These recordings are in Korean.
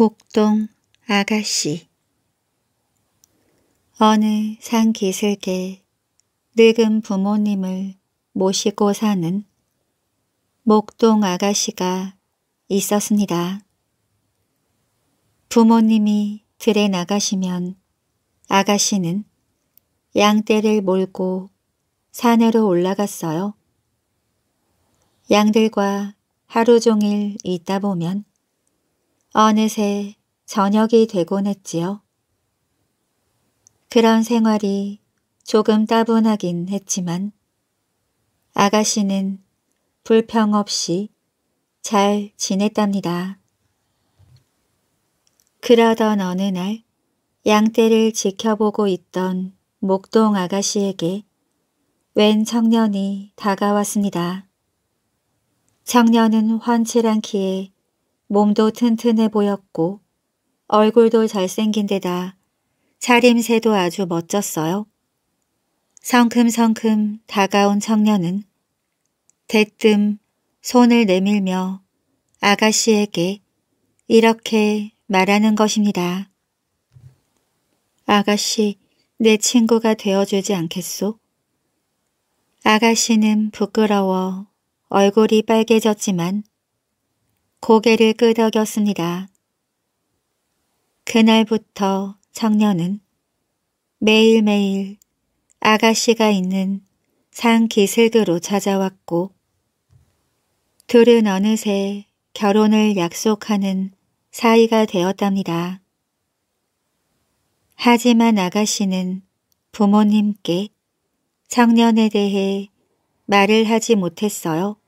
목동 아가씨 어느 산 기슭에 늙은 부모님을 모시고 사는 목동 아가씨가 있었습니다. 부모님이 들에 나가시면 아가씨는 양떼를 몰고 산으로 올라갔어요. 양들과 하루 종일 있다 보면 어느새 저녁이 되곤 했지요. 그런 생활이 조금 따분하긴 했지만 아가씨는 불평 없이 잘 지냈답니다. 그러던 어느 날 양떼를 지켜보고 있던 목동 아가씨에게 웬 청년이 다가왔습니다. 청년은 환칠한 키에 몸도 튼튼해 보였고 얼굴도 잘생긴 데다 차림새도 아주 멋졌어요. 성큼성큼 다가온 청년은 대뜸 손을 내밀며 아가씨에게 이렇게 말하는 것입니다. 아가씨, 내 친구가 되어주지 않겠소? 아가씨는 부끄러워 얼굴이 빨개졌지만 고개를 끄덕였습니다. 그날부터 청년은 매일매일 아가씨가 있는 상기슭으로 찾아왔고 둘은 어느새 결혼을 약속하는 사이가 되었답니다. 하지만 아가씨는 부모님께 청년에 대해 말을 하지 못했어요.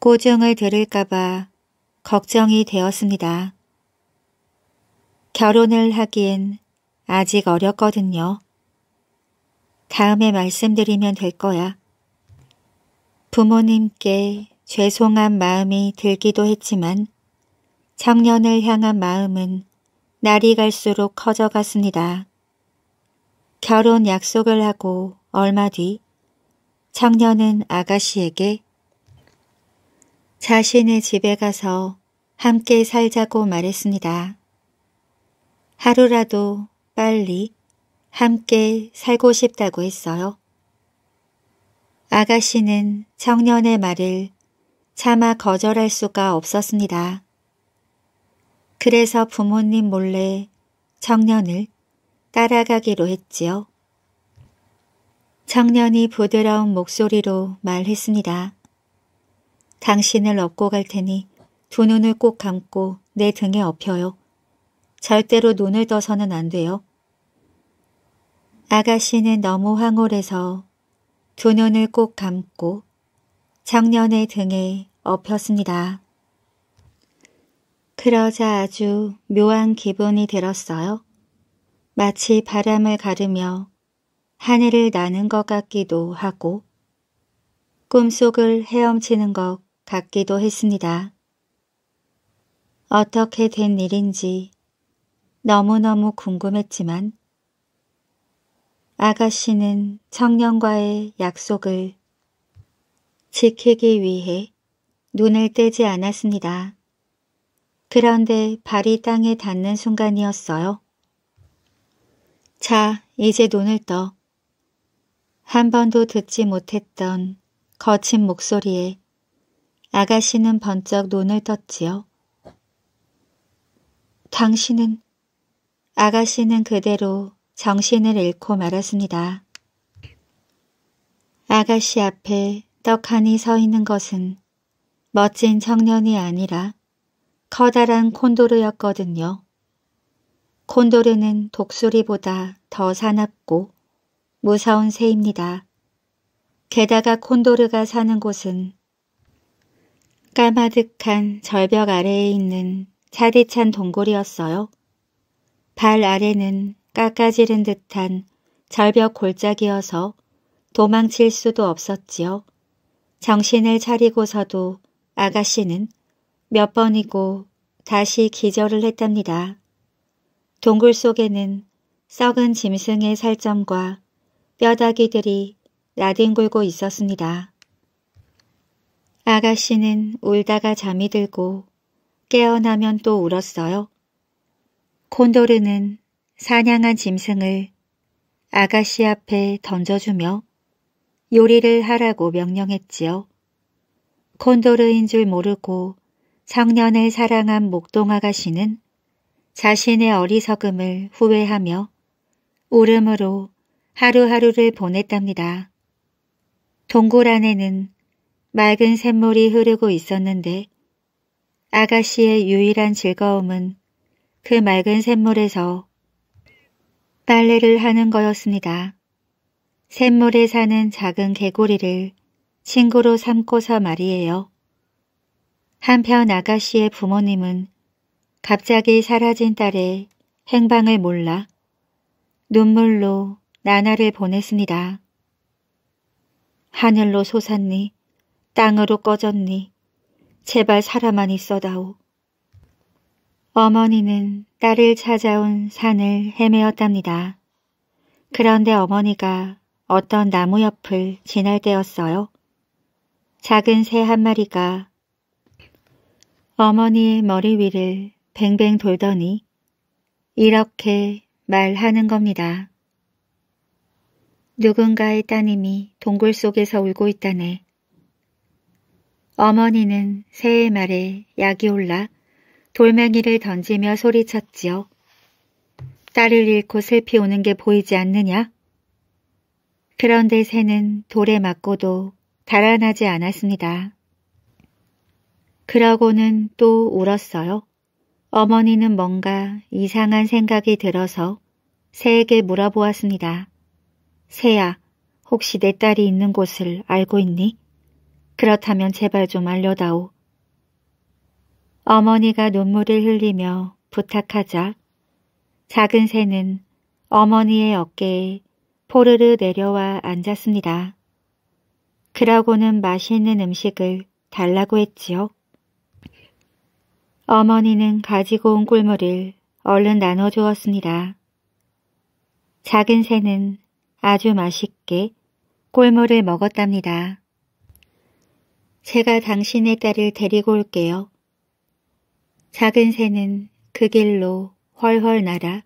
고정을 들을까봐 걱정이 되었습니다. 결혼을 하기엔 아직 어렵거든요. 다음에 말씀드리면 될 거야. 부모님께 죄송한 마음이 들기도 했지만 청년을 향한 마음은 날이 갈수록 커져갔습니다. 결혼 약속을 하고 얼마 뒤 청년은 아가씨에게 자신의 집에 가서 함께 살자고 말했습니다. 하루라도 빨리 함께 살고 싶다고 했어요. 아가씨는 청년의 말을 차마 거절할 수가 없었습니다. 그래서 부모님 몰래 청년을 따라가기로 했지요. 청년이 부드러운 목소리로 말했습니다. 당신을 업고 갈 테니 두 눈을 꼭 감고 내 등에 업혀요. 절대로 눈을 떠서는 안 돼요. 아가씨는 너무 황홀해서 두 눈을 꼭 감고 청년의 등에 업혔습니다. 그러자 아주 묘한 기분이 들었어요. 마치 바람을 가르며 하늘을 나는 것 같기도 하고 꿈속을 헤엄치는 것 같기도 했습니다. 어떻게 된 일인지 너무너무 궁금했지만 아가씨는 청년과의 약속을 지키기 위해 눈을 떼지 않았습니다. 그런데 발이 땅에 닿는 순간이었어요. 자, 이제 눈을 떠. 한 번도 듣지 못했던 거친 목소리에 아가씨는 번쩍 눈을 떴지요. 당신은 아가씨는 그대로 정신을 잃고 말았습니다. 아가씨 앞에 떡하니 서 있는 것은 멋진 청년이 아니라 커다란 콘도르였거든요. 콘도르는 독수리보다 더 사납고 무서운 새입니다. 게다가 콘도르가 사는 곳은 까마득한 절벽 아래에 있는 차디찬 동굴이었어요. 발 아래는 깎아지른 듯한 절벽 골짜기여서 도망칠 수도 없었지요. 정신을 차리고서도 아가씨는 몇 번이고 다시 기절을 했답니다. 동굴 속에는 썩은 짐승의 살점과 뼈다귀들이 라뒹굴고 있었습니다. 아가씨는 울다가 잠이 들고 깨어나면 또 울었어요. 콘도르는 사냥한 짐승을 아가씨 앞에 던져주며 요리를 하라고 명령했지요. 콘도르인 줄 모르고 청년을 사랑한 목동 아가씨는 자신의 어리석음을 후회하며 울음으로 하루하루를 보냈답니다. 동굴 안에는 맑은 샘물이 흐르고 있었는데 아가씨의 유일한 즐거움은 그 맑은 샘물에서 빨래를 하는 거였습니다. 샘물에 사는 작은 개구리를 친구로 삼고서 말이에요. 한편 아가씨의 부모님은 갑자기 사라진 딸의 행방을 몰라 눈물로 나날을 보냈습니다. 하늘로 솟았니 땅으로 꺼졌니. 제발 사람만 있어다오. 어머니는 딸을 찾아온 산을 헤매었답니다. 그런데 어머니가 어떤 나무 옆을 지날 때였어요. 작은 새 한 마리가 어머니의 머리 위를 뱅뱅 돌더니 이렇게 말하는 겁니다. 누군가의 따님이 동굴 속에서 울고 있다네. 어머니는 새의 말에 약이 올라 돌멩이를 던지며 소리쳤지요. 딸을 잃고 슬피 오는게 보이지 않느냐? 그런데 새는 돌에 맞고도 달아나지 않았습니다. 그러고는 또 울었어요. 어머니는 뭔가 이상한 생각이 들어서 새에게 물어보았습니다. 새야, 혹시 내 딸이 있는 곳을 알고 있니? 그렇다면 제발 좀 알려다오. 어머니가 눈물을 흘리며 부탁하자 작은 새는 어머니의 어깨에 포르르 내려와 앉았습니다. 그러고는 맛있는 음식을 달라고 했지요. 어머니는 가지고 온 꿀물을 얼른 나눠주었습니다. 작은 새는 아주 맛있게 꿀물을 먹었답니다. 제가 당신의 딸을 데리고 올게요. 작은 새는 그 길로 헐헐 날아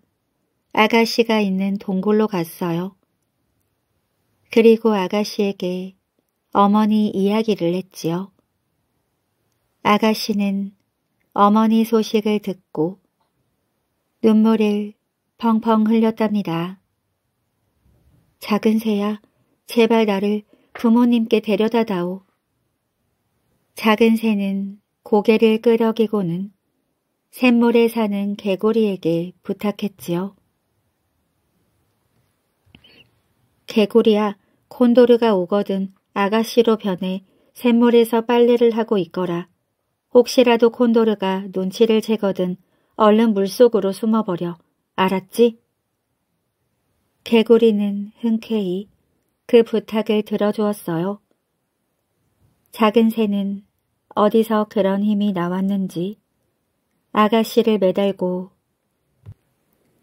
아가씨가 있는 동굴로 갔어요. 그리고 아가씨에게 어머니 이야기를 했지요. 아가씨는 어머니 소식을 듣고 눈물을 펑펑 흘렸답니다. 작은 새야, 제발 나를 부모님께 데려다다오. 작은 새는 고개를 끄덕이고는 샘물에 사는 개구리에게 부탁했지요. 개구리야, 콘도르가 오거든 아가씨로 변해 샘물에서 빨래를 하고 있거라. 혹시라도 콘도르가 눈치를 채거든 얼른 물속으로 숨어버려. 알았지? 개구리는 흔쾌히 그 부탁을 들어주었어요. 작은 새는 어디서 그런 힘이 나왔는지 아가씨를 매달고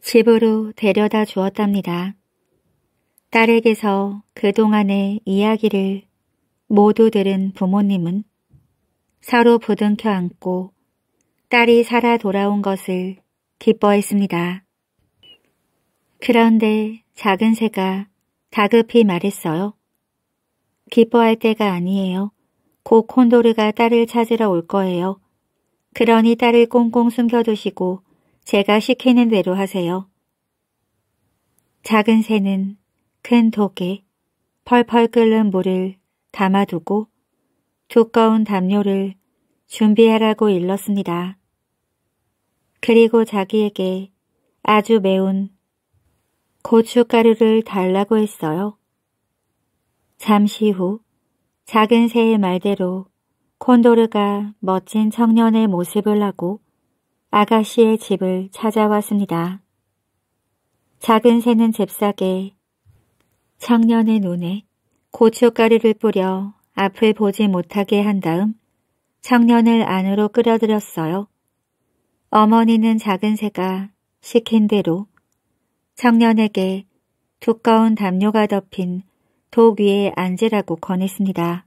집으로 데려다 주었답니다. 딸에게서 그동안의 이야기를 모두 들은 부모님은 서로 부둥켜 안고 딸이 살아 돌아온 것을 기뻐했습니다. 그런데 작은 새가 다급히 말했어요. 기뻐할 때가 아니에요. 곧 콘도르가 딸을 찾으러 올 거예요. 그러니 딸을 꽁꽁 숨겨두시고 제가 시키는 대로 하세요. 작은 새는 큰 독에 펄펄 끓는 물을 담아두고 두꺼운 담요를 준비하라고 일렀습니다. 그리고 자기에게 아주 매운 고춧가루를 달라고 했어요. 잠시 후 작은 새의 말대로 콘도르가 멋진 청년의 모습을 하고 아가씨의 집을 찾아왔습니다. 작은 새는 잽싸게 청년의 눈에 고춧가루를 뿌려 앞을 보지 못하게 한 다음 청년을 안으로 끌어들였어요. 어머니는 작은 새가 시킨 대로 청년에게 두꺼운 담요가 덮인 독 위에 앉으라고 권했습니다.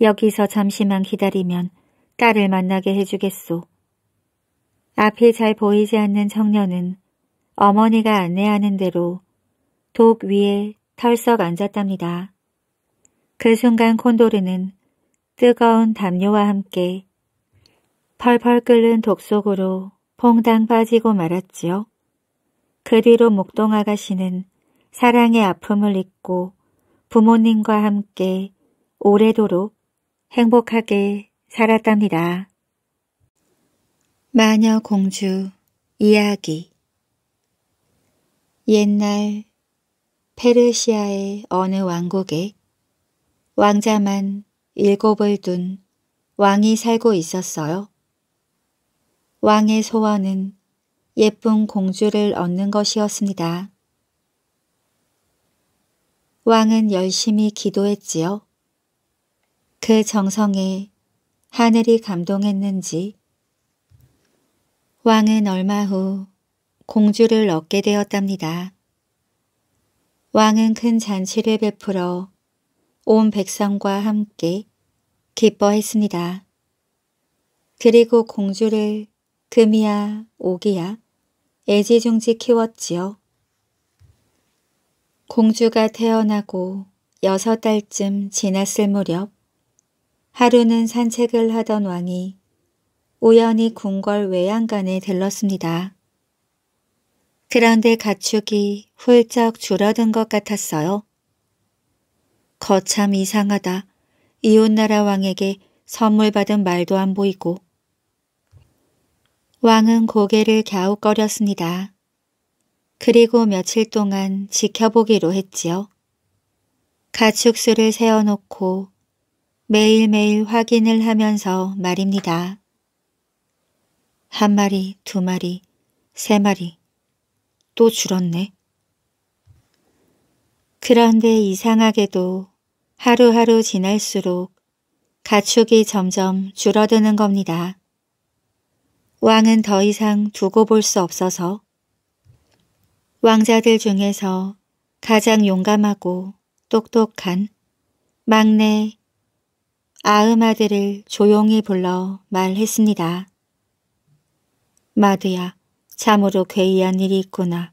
여기서 잠시만 기다리면 딸을 만나게 해주겠소. 앞이 잘 보이지 않는 청년은 어머니가 안내하는 대로 독 위에 털썩 앉았답니다. 그 순간 콘도르는 뜨거운 담요와 함께 펄펄 끓는 독 속으로 퐁당 빠지고 말았지요. 그 뒤로 목동 아가씨는 사랑의 아픔을 잊고 부모님과 함께 오래도록 행복하게 살았답니다. 마녀 공주 이야기 옛날 페르시아의 어느 왕국에 왕자만 일곱을 둔 왕이 살고 있었어요. 왕의 소원은 예쁜 공주를 얻는 것이었습니다. 왕은 열심히 기도했지요. 그 정성에 하늘이 감동했는지 왕은 얼마 후 공주를 얻게 되었답니다. 왕은 큰 잔치를 베풀어 온 백성과 함께 기뻐했습니다. 그리고 공주를 금이야 오기야 애지중지 키웠지요. 공주가 태어나고 여섯 달쯤 지났을 무렵 하루는 산책을 하던 왕이 우연히 궁궐 외양간에 들렀습니다. 그런데 가축이 훌쩍 줄어든 것 같았어요. 거참 이상하다. 이웃나라 왕에게 선물 받은 말도 안 보이고. 왕은 고개를 갸웃거렸습니다. 그리고 며칠 동안 지켜보기로 했지요. 가축수를 세워놓고 매일매일 확인을 하면서 말입니다. 한 마리, 두 마리, 세 마리, 또 줄었네. 그런데 이상하게도 하루하루 지날수록 가축이 점점 줄어드는 겁니다. 왕은 더 이상 두고 볼 수 없어서 왕자들 중에서 가장 용감하고 똑똑한 막내 아음아들을 조용히 불러 말했습니다. 마드야, 참으로 괴이한 일이 있구나.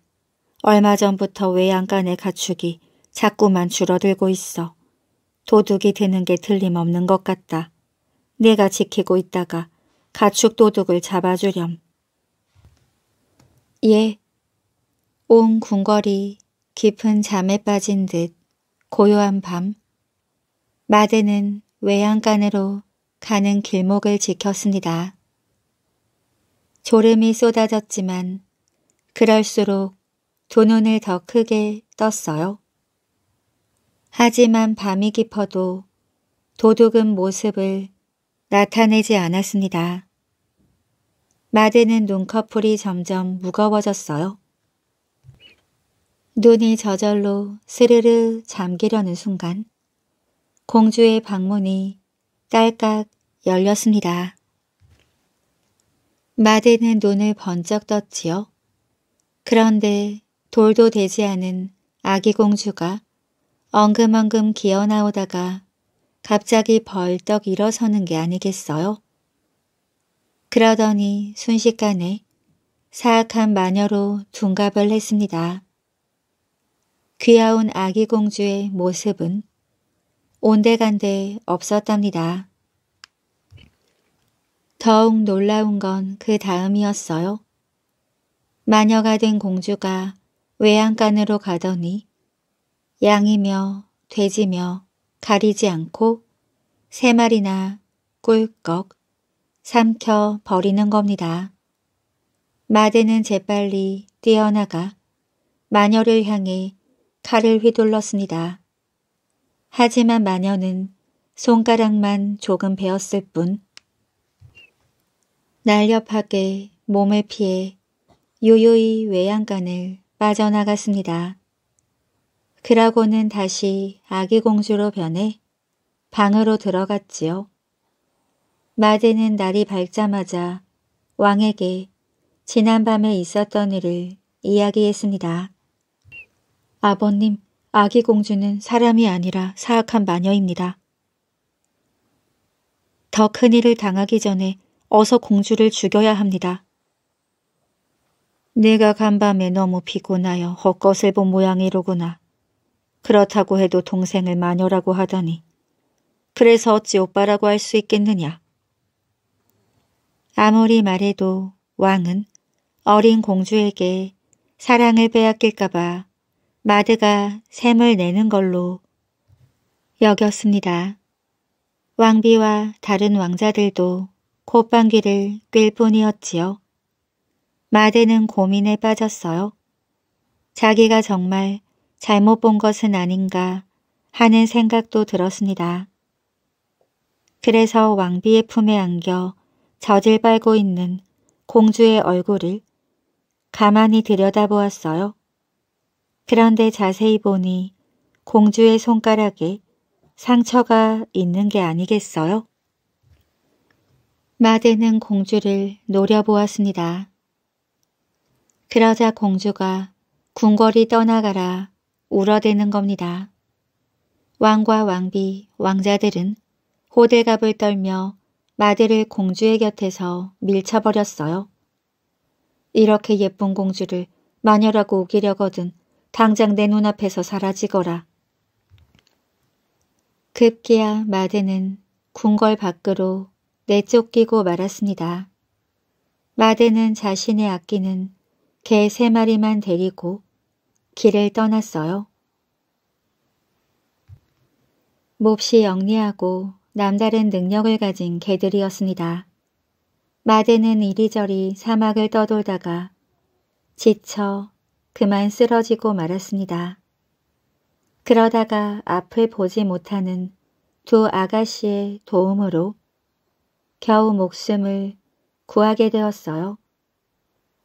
얼마 전부터 외양간의 가축이 자꾸만 줄어들고 있어. 도둑이 되는 게 틀림없는 것 같다. 내가 지키고 있다가 가축 도둑을 잡아주렴. 예, 온 궁궐이 깊은 잠에 빠진 듯 고요한 밤 마대는 외양간으로 가는 길목을 지켰습니다. 졸음이 쏟아졌지만 그럴수록 두 눈을 더 크게 떴어요. 하지만 밤이 깊어도 도둑은 모습을 나타내지 않았습니다. 마대는 눈꺼풀이 점점 무거워졌어요. 눈이 저절로 스르르 잠기려는 순간 공주의 방문이 딸깍 열렸습니다. 마대는 눈을 번쩍 떴지요. 그런데 돌도 되지 않은 아기 공주가 엉금엉금 기어나오다가 갑자기 벌떡 일어서는 게 아니겠어요? 그러더니 순식간에 사악한 마녀로 둔갑을 했습니다. 귀여운 아기 공주의 모습은 온데간데 없었답니다. 더욱 놀라운 건 그 다음이었어요. 마녀가 된 공주가 외양간으로 가더니 양이며 돼지며 가리지 않고 세 마리나 꿀꺽 삼켜 버리는 겁니다. 마대는 재빨리 뛰어나가 마녀를 향해 칼을 휘둘렀습니다. 하지만 마녀는 손가락만 조금 베었을 뿐 날렵하게 몸을 피해 요요히 외양간을 빠져나갔습니다. 그러고는 다시 아기 공주로 변해 방으로 들어갔지요. 마대는 날이 밝자마자 왕에게 지난밤에 있었던 일을 이야기했습니다. 아버님, 아기 공주는 사람이 아니라 사악한 마녀입니다. 더 큰 일을 당하기 전에 어서 공주를 죽여야 합니다. 내가 간밤에 너무 피곤하여 헛것을 본 모양이로구나. 그렇다고 해도 동생을 마녀라고 하다니. 그래서 어찌 오빠라고 할 수 있겠느냐. 아무리 말해도 왕은 어린 공주에게 사랑을 빼앗길까봐 마드가 샘을 내는 걸로 여겼습니다. 왕비와 다른 왕자들도 콧방귀를 낄 뿐이었지요. 마드는 고민에 빠졌어요. 자기가 정말 잘못 본 것은 아닌가 하는 생각도 들었습니다. 그래서 왕비의 품에 안겨 젖을 빨고 있는 공주의 얼굴을 가만히 들여다보았어요. 그런데 자세히 보니 공주의 손가락에 상처가 있는 게 아니겠어요? 마대는 공주를 노려보았습니다. 그러자 공주가 궁궐이 떠나가라 울어대는 겁니다. 왕과 왕비, 왕자들은 호들갑을 떨며 마대를 공주의 곁에서 밀쳐버렸어요. 이렇게 예쁜 공주를 마녀라고 우기려거든 당장 내 눈앞에서 사라지거라. 급기야 마대는 궁궐 밖으로 내쫓기고 말았습니다. 마대는 자신의 아끼는 개 세 마리만 데리고 길을 떠났어요. 몹시 영리하고 남다른 능력을 가진 개들이었습니다. 마대는 이리저리 사막을 떠돌다가 지쳐 그만 쓰러지고 말았습니다. 그러다가 앞을 보지 못하는 두 아가씨의 도움으로 겨우 목숨을 구하게 되었어요.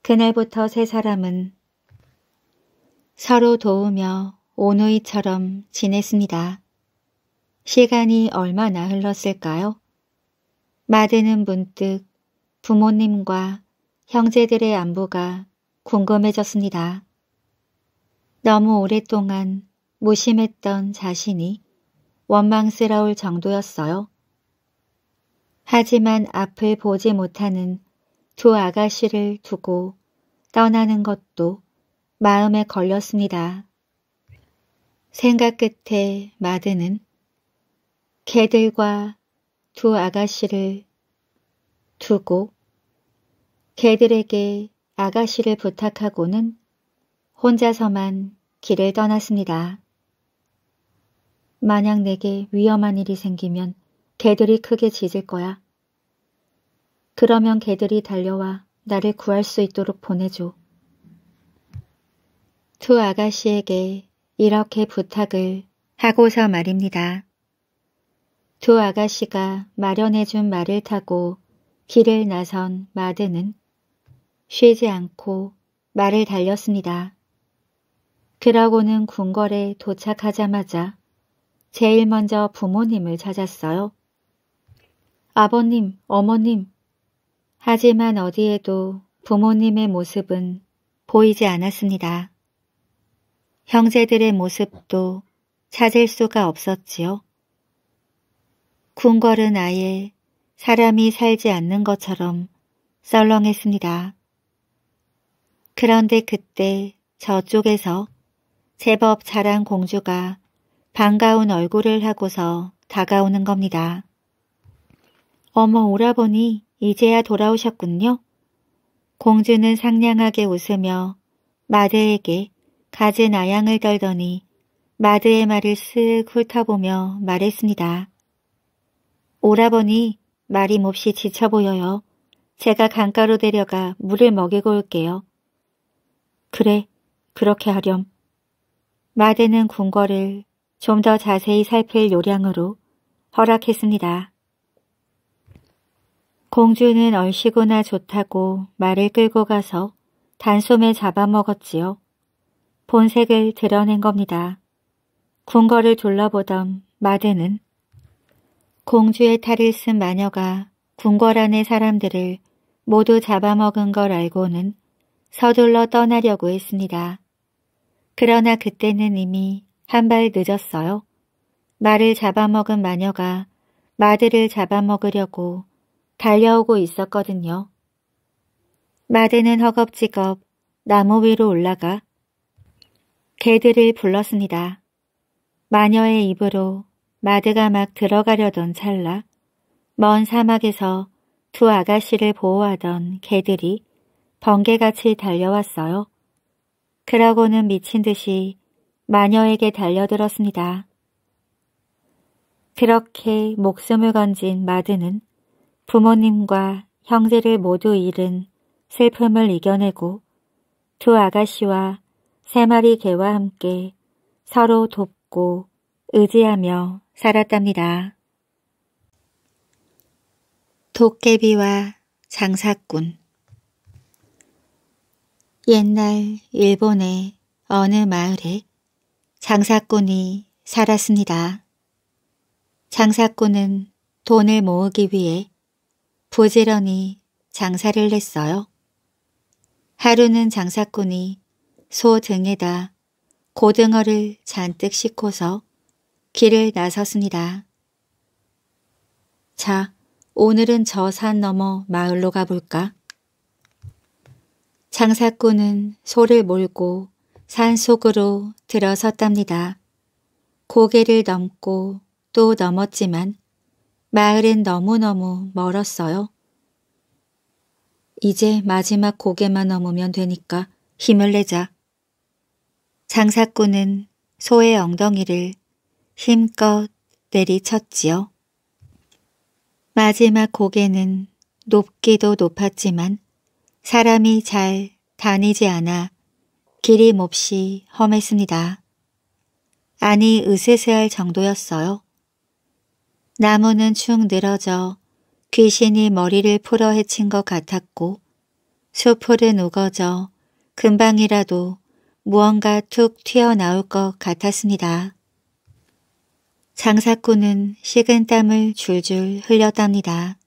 그날부터 세 사람은 서로 도우며 오누이처럼 지냈습니다. 시간이 얼마나 흘렀을까요? 마드는 문득 부모님과 형제들의 안부가 궁금해졌습니다. 너무 오랫동안 무심했던 자신이 원망스러울 정도였어요. 하지만 앞을 보지 못하는 두 아가씨를 두고 떠나는 것도 마음에 걸렸습니다. 생각 끝에 마드는 개들과 두 아가씨를 두고 개들에게 아가씨를 부탁하고는 혼자서만 길을 떠났습니다. 만약 내게 위험한 일이 생기면 개들이 크게 짖을 거야. 그러면 개들이 달려와 나를 구할 수 있도록 보내줘. 두 아가씨에게 이렇게 부탁을 하고서 말입니다. 두 아가씨가 마련해준 말을 타고 길을 나선 마드는 쉬지 않고 말을 달렸습니다. 그라고는 궁궐에 도착하자마자 제일 먼저 부모님을 찾았어요. 아버님, 어머님. 하지만 어디에도 부모님의 모습은 보이지 않았습니다. 형제들의 모습도 찾을 수가 없었지요. 궁궐은 아예 사람이 살지 않는 것처럼 썰렁했습니다. 그런데 그때 저쪽에서 제법 자란 공주가 반가운 얼굴을 하고서 다가오는 겁니다. 어머 오라버니 이제야 돌아오셨군요. 공주는 상냥하게 웃으며 마드에게 가진 아양을 떨더니 마드의 말을 쓱 훑어보며 말했습니다. 오라버니 말이 몹시 지쳐 보여요. 제가 강가로 데려가 물을 먹이고 올게요. 그래, 그렇게 하렴. 마대는 궁궐을 좀 더 자세히 살필 요량으로 허락했습니다. 공주는 얼씨구나 좋다고 말을 끌고 가서 단숨에 잡아먹었지요. 본색을 드러낸 겁니다. 궁궐을 둘러보던 마대는 공주의 탈을 쓴 마녀가 궁궐 안의 사람들을 모두 잡아먹은 걸 알고는 서둘러 떠나려고 했습니다. 그러나 그때는 이미 한 발 늦었어요. 말을 잡아먹은 마녀가 마드를 잡아먹으려고 달려오고 있었거든요. 마드는 허겁지겁 나무 위로 올라가 개들을 불렀습니다. 마녀의 입으로 마드가 막 들어가려던 찰나 먼 사막에서 두 아가씨를 보호하던 개들이 번개같이 달려왔어요. 그러고는 미친 듯이 마녀에게 달려들었습니다. 그렇게 목숨을 건진 마드는 부모님과 형제를 모두 잃은 슬픔을 이겨내고 두 아가씨와 세 마리 개와 함께 서로 돕고 의지하며 살았답니다. 도깨비와 장사꾼 옛날 일본의 어느 마을에 장사꾼이 살았습니다. 장사꾼은 돈을 모으기 위해 부지런히 장사를 했어요. 하루는 장사꾼이 소 등에다 고등어를 잔뜩 싣고서 길을 나섰습니다. 자, 오늘은 저 산 너머 마을로 가볼까? 장사꾼은 소를 몰고 산속으로 들어섰답니다. 고개를 넘고 또 넘었지만 마을은 너무너무 멀었어요. 이제 마지막 고개만 넘으면 되니까 힘을 내자. 장사꾼은 소의 엉덩이를 힘껏 내리쳤지요. 마지막 고개는 높기도 높았지만 사람이 잘 다니지 않아 길이 몹시 험했습니다. 아니 으세세할 정도였어요. 나무는 축 늘어져 귀신이 머리를 풀어 헤친 것 같았고 수풀은 우거져 금방이라도 무언가 툭 튀어나올 것 같았습니다. 장사꾼은 식은 땀을 줄줄 흘렸답니다.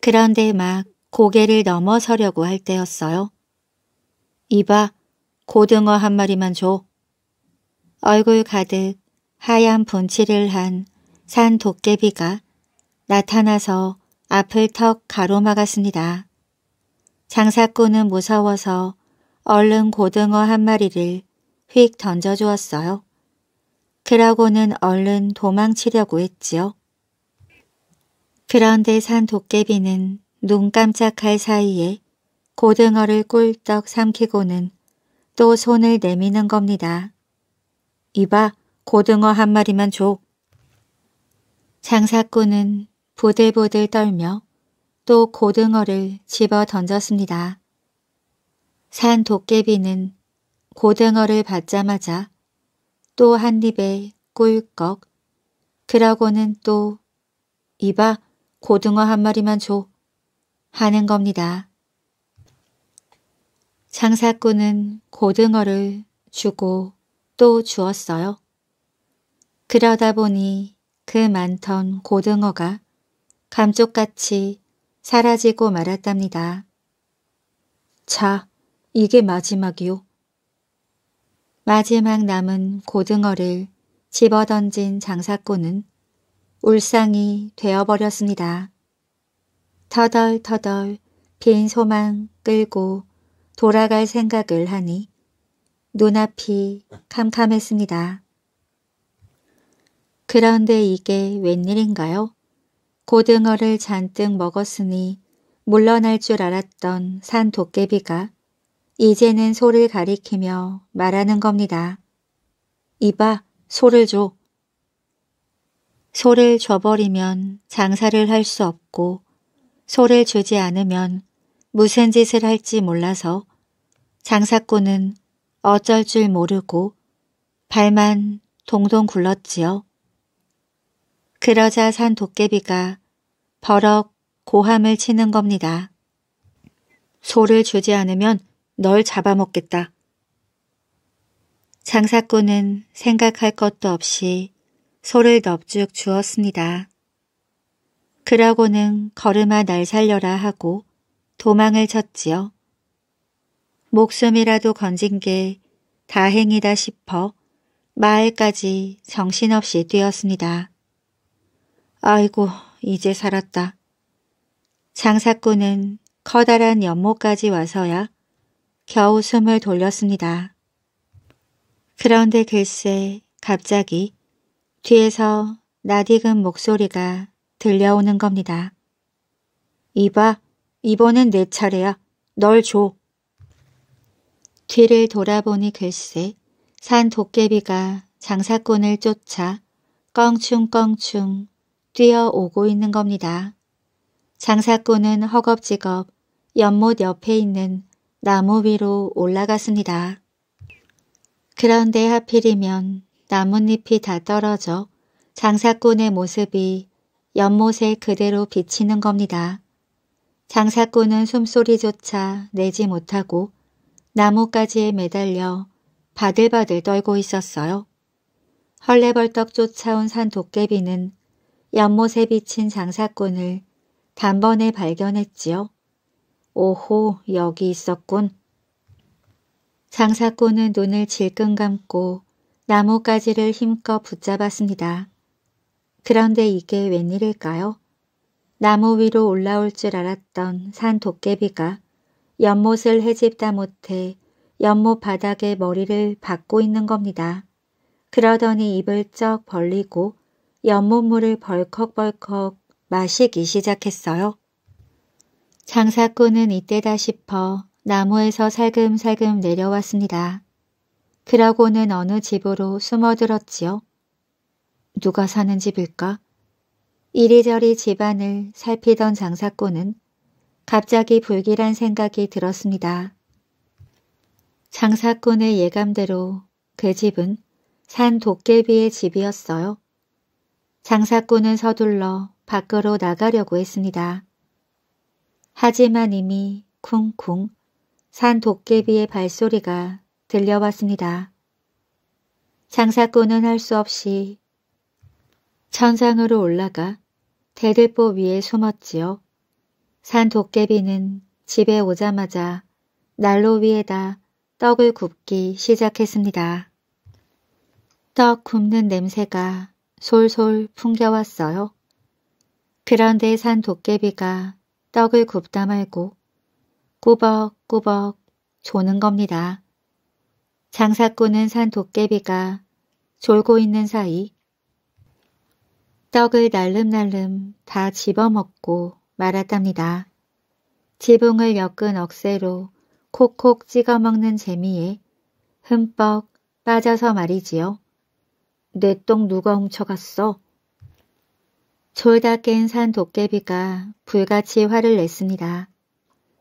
그런데 막 고개를 넘어서려고 할 때였어요. 이봐, 고등어 한 마리만 줘. 얼굴 가득 하얀 분칠을 한 산 도깨비가 나타나서 앞을 턱 가로막았습니다. 장사꾼은 무서워서 얼른 고등어 한 마리를 휙 던져주었어요. 그러고는 얼른 도망치려고 했지요. 그런데 산 도깨비는 눈 깜짝할 사이에 고등어를 꿀떡 삼키고는 또 손을 내미는 겁니다. 이봐 고등어 한 마리만 줘. 장사꾼은 보들보들 떨며 또 고등어를 집어 던졌습니다. 산 도깨비는 고등어를 받자마자 또 한 입에 꿀꺽 그러고는 또 이봐 고등어 한 마리만 줘 하는 겁니다. 장사꾼은 고등어를 주고 또 주었어요. 그러다 보니 그 많던 고등어가 감쪽같이 사라지고 말았답니다. 자, 이게 마지막이요. 마지막 남은 고등어를 집어던진 장사꾼은 울상이 되어버렸습니다. 터덜터덜 빈 소망 끌고 돌아갈 생각을 하니 눈앞이 캄캄했습니다. 그런데 이게 웬일인가요? 고등어를 잔뜩 먹었으니 물러날 줄 알았던 산 도깨비가 이제는 소를 가리키며 말하는 겁니다. 이봐, 소를 줘. 소를 줘버리면 장사를 할 수 없고 소를 주지 않으면 무슨 짓을 할지 몰라서 장사꾼은 어쩔 줄 모르고 발만 동동 굴렀지요. 그러자 산 도깨비가 버럭 고함을 치는 겁니다. 소를 주지 않으면 널 잡아먹겠다. 장사꾼은 생각할 것도 없이 소를 넙죽 주었습니다. 그러고는 걸음아 날 살려라 하고 도망을 쳤지요. 목숨이라도 건진 게 다행이다 싶어 마을까지 정신없이 뛰었습니다. 아이고 이제 살았다. 장사꾼은 커다란 연못까지 와서야 겨우 숨을 돌렸습니다. 그런데 글쎄 갑자기 뒤에서 나디근 목소리가 들려오는 겁니다. 이봐, 이번엔 내 차례야. 널 줘. 뒤를 돌아보니 글쎄 산 도깨비가 장사꾼을 쫓아 껑충껑충 뛰어오고 있는 겁니다. 장사꾼은 허겁지겁 연못 옆에 있는 나무 위로 올라갔습니다. 그런데 하필이면 나뭇잎이 다 떨어져 장사꾼의 모습이 연못에 그대로 비치는 겁니다. 장사꾼은 숨소리조차 내지 못하고 나뭇가지에 매달려 바들바들 떨고 있었어요. 헐레벌떡 쫓아온 산 도깨비는 연못에 비친 장사꾼을 단번에 발견했지요. 오호 여기 있었군. 장사꾼은 눈을 질끈 감고 나뭇가지를 힘껏 붙잡았습니다. 그런데 이게 웬일일까요? 나무 위로 올라올 줄 알았던 산 도깨비가 연못을 헤집다 못해 연못 바닥에 머리를 박고 있는 겁니다. 그러더니 입을 쩍 벌리고 연못물을 벌컥벌컥 마시기 시작했어요. 장사꾼은 이때다 싶어 나무에서 살금살금 내려왔습니다. 그러고는 어느 집으로 숨어들었지요. 누가 사는 집일까? 이리저리 집안을 살피던 장사꾼은 갑자기 불길한 생각이 들었습니다. 장사꾼의 예감대로 그 집은 산 도깨비의 집이었어요. 장사꾼은 서둘러 밖으로 나가려고 했습니다. 하지만 이미 쿵쿵 산 도깨비의 발소리가 들려왔습니다. 장사꾼은 할 수 없이 천상으로 올라가 대들보 위에 숨었지요. 산 도깨비는 집에 오자마자 난로 위에다 떡을 굽기 시작했습니다. 떡 굽는 냄새가 솔솔 풍겨왔어요. 그런데 산 도깨비가 떡을 굽다 말고 꾸벅꾸벅 조는 겁니다. 장사꾼은 산 도깨비가 졸고 있는 사이 떡을 날름날름 다 집어먹고 말았답니다. 지붕을 엮은 억새로 콕콕 찍어먹는 재미에 흠뻑 빠져서 말이지요. 내똥 누가 훔쳐갔어? 졸다 깬 산 도깨비가 불같이 화를 냈습니다.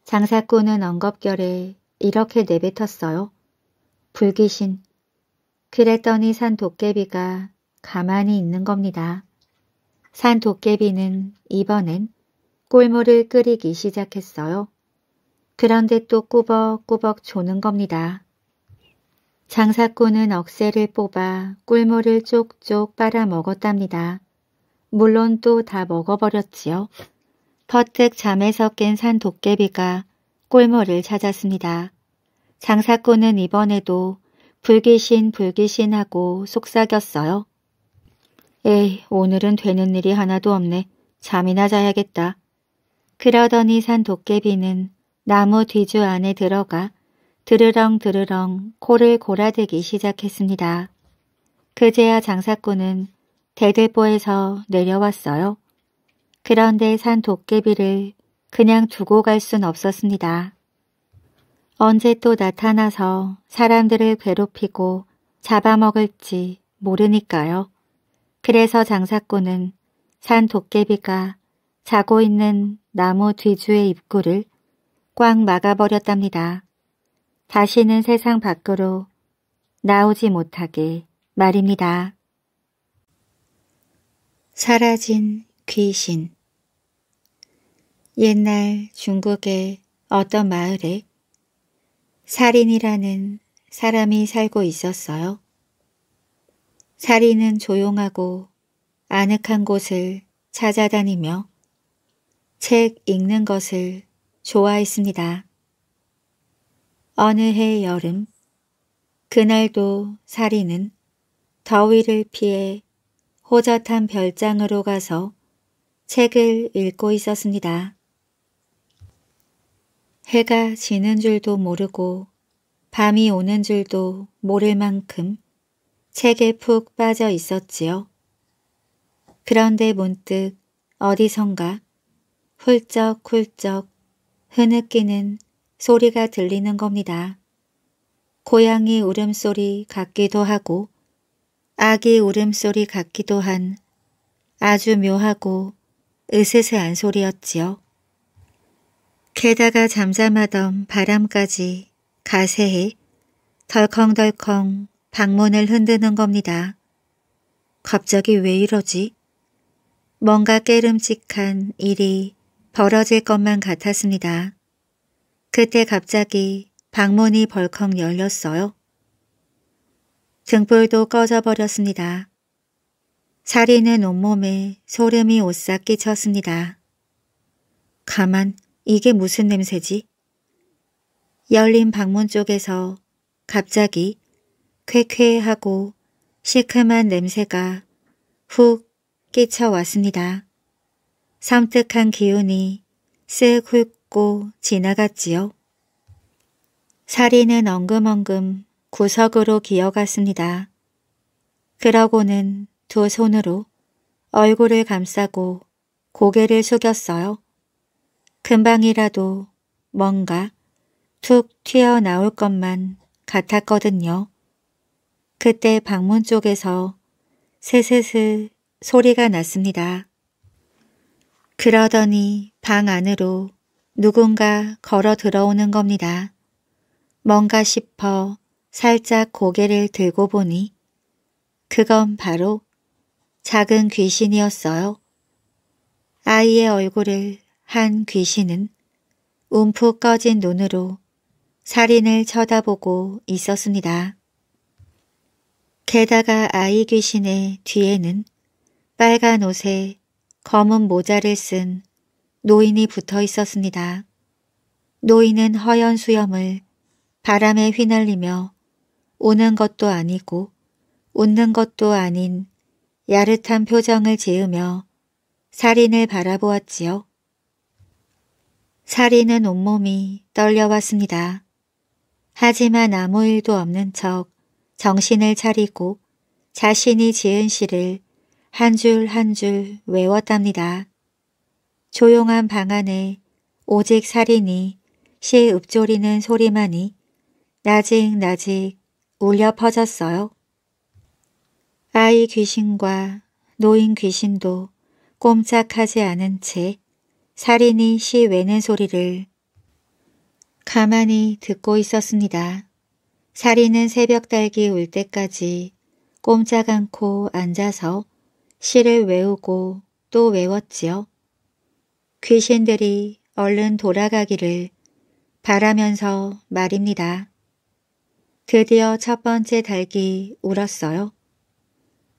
장사꾼은 엉겁결에 이렇게 내뱉었어요. 불귀신. 그랬더니 산 도깨비가 가만히 있는 겁니다. 산 도깨비는 이번엔 꿀물을 끓이기 시작했어요. 그런데 또 꾸벅꾸벅 조는 겁니다. 장사꾼은 억새를 뽑아 꿀물을 쪽쪽 빨아먹었답니다. 물론 또 다 먹어버렸지요. 퍼뜩 잠에서 깬 산 도깨비가 꿀물을 찾았습니다. 장사꾼은 이번에도 불귀신 불귀신하고 속삭였어요. 에이, 오늘은 되는 일이 하나도 없네. 잠이나 자야겠다. 그러더니 산 도깨비는 나무 뒤주 안에 들어가 드르렁 드르렁 코를 골아대기 시작했습니다. 그제야 장사꾼은 대대보에서 내려왔어요. 그런데 산 도깨비를 그냥 두고 갈 순 없었습니다. 언제 또 나타나서 사람들을 괴롭히고 잡아먹을지 모르니까요. 그래서 장사꾼은 산 도깨비가 자고 있는 나무 뒤주의 입구를 꽉 막아버렸답니다. 다시는 세상 밖으로 나오지 못하게 말입니다. 사라진 귀신 옛날 중국의 어떤 마을에 살인이라는 사람이 살고 있었어요. 사리는 조용하고 아늑한 곳을 찾아다니며 책 읽는 것을 좋아했습니다. 어느 해 여름 그날도 사리는 더위를 피해 호젓한 별장으로 가서 책을 읽고 있었습니다. 해가 지는 줄도 모르고 밤이 오는 줄도 모를 만큼 책에 푹 빠져 있었지요. 그런데 문득 어디선가 훌쩍훌쩍 흐느끼는 소리가 들리는 겁니다. 고양이 울음소리 같기도 하고 아기 울음소리 같기도 한 아주 묘하고 으스스한 소리였지요. 게다가 잠잠하던 바람까지 가세해 덜컹덜컹 방문을 흔드는 겁니다. 갑자기 왜 이러지? 뭔가 깨름직한 일이 벌어질 것만 같았습니다. 그때 갑자기 방문이 벌컥 열렸어요. 등불도 꺼져버렸습니다. 사리는 온몸에 소름이 오싹 끼쳤습니다. 가만, 이게 무슨 냄새지? 열린 방문 쪽에서 갑자기 쾌쾌하고 시큼한 냄새가 훅 끼쳐왔습니다. 섬뜩한 기운이 쓱 훑고 지나갔지요. 사리는 엉금엉금 구석으로 기어갔습니다. 그러고는 두 손으로 얼굴을 감싸고 고개를 숙였어요. 금방이라도 뭔가 툭 튀어나올 것만 같았거든요. 그때 방문 쪽에서 세세스 소리가 났습니다. 그러더니 방 안으로 누군가 걸어 들어오는 겁니다. 뭔가 싶어 살짝 고개를 들고 보니 그건 바로 작은 귀신이었어요. 아이의 얼굴을 한 귀신은 움푹 꺼진 눈으로 살인을 쳐다보고 있었습니다. 게다가 아이 귀신의 뒤에는 빨간 옷에 검은 모자를 쓴 노인이 붙어 있었습니다. 노인은 허연 수염을 바람에 휘날리며 우는 것도 아니고 웃는 것도 아닌 야릇한 표정을 지으며 살인을 바라보았지요. 살인은 온몸이 떨려왔습니다. 하지만 아무 일도 없는 척 정신을 차리고 자신이 지은 시를 한 줄 한 줄 외웠답니다. 조용한 방 안에 오직 살인이 시 읊조리는 소리만이 나직나직 울려 퍼졌어요. 아이 귀신과 노인 귀신도 꼼짝하지 않은 채 살인이 시 외는 소리를 가만히 듣고 있었습니다. 사리는 새벽 달기 울 때까지 꼼짝 않고 앉아서 시를 외우고 또 외웠지요. 귀신들이 얼른 돌아가기를 바라면서 말입니다. 드디어 첫 번째 달기 울었어요.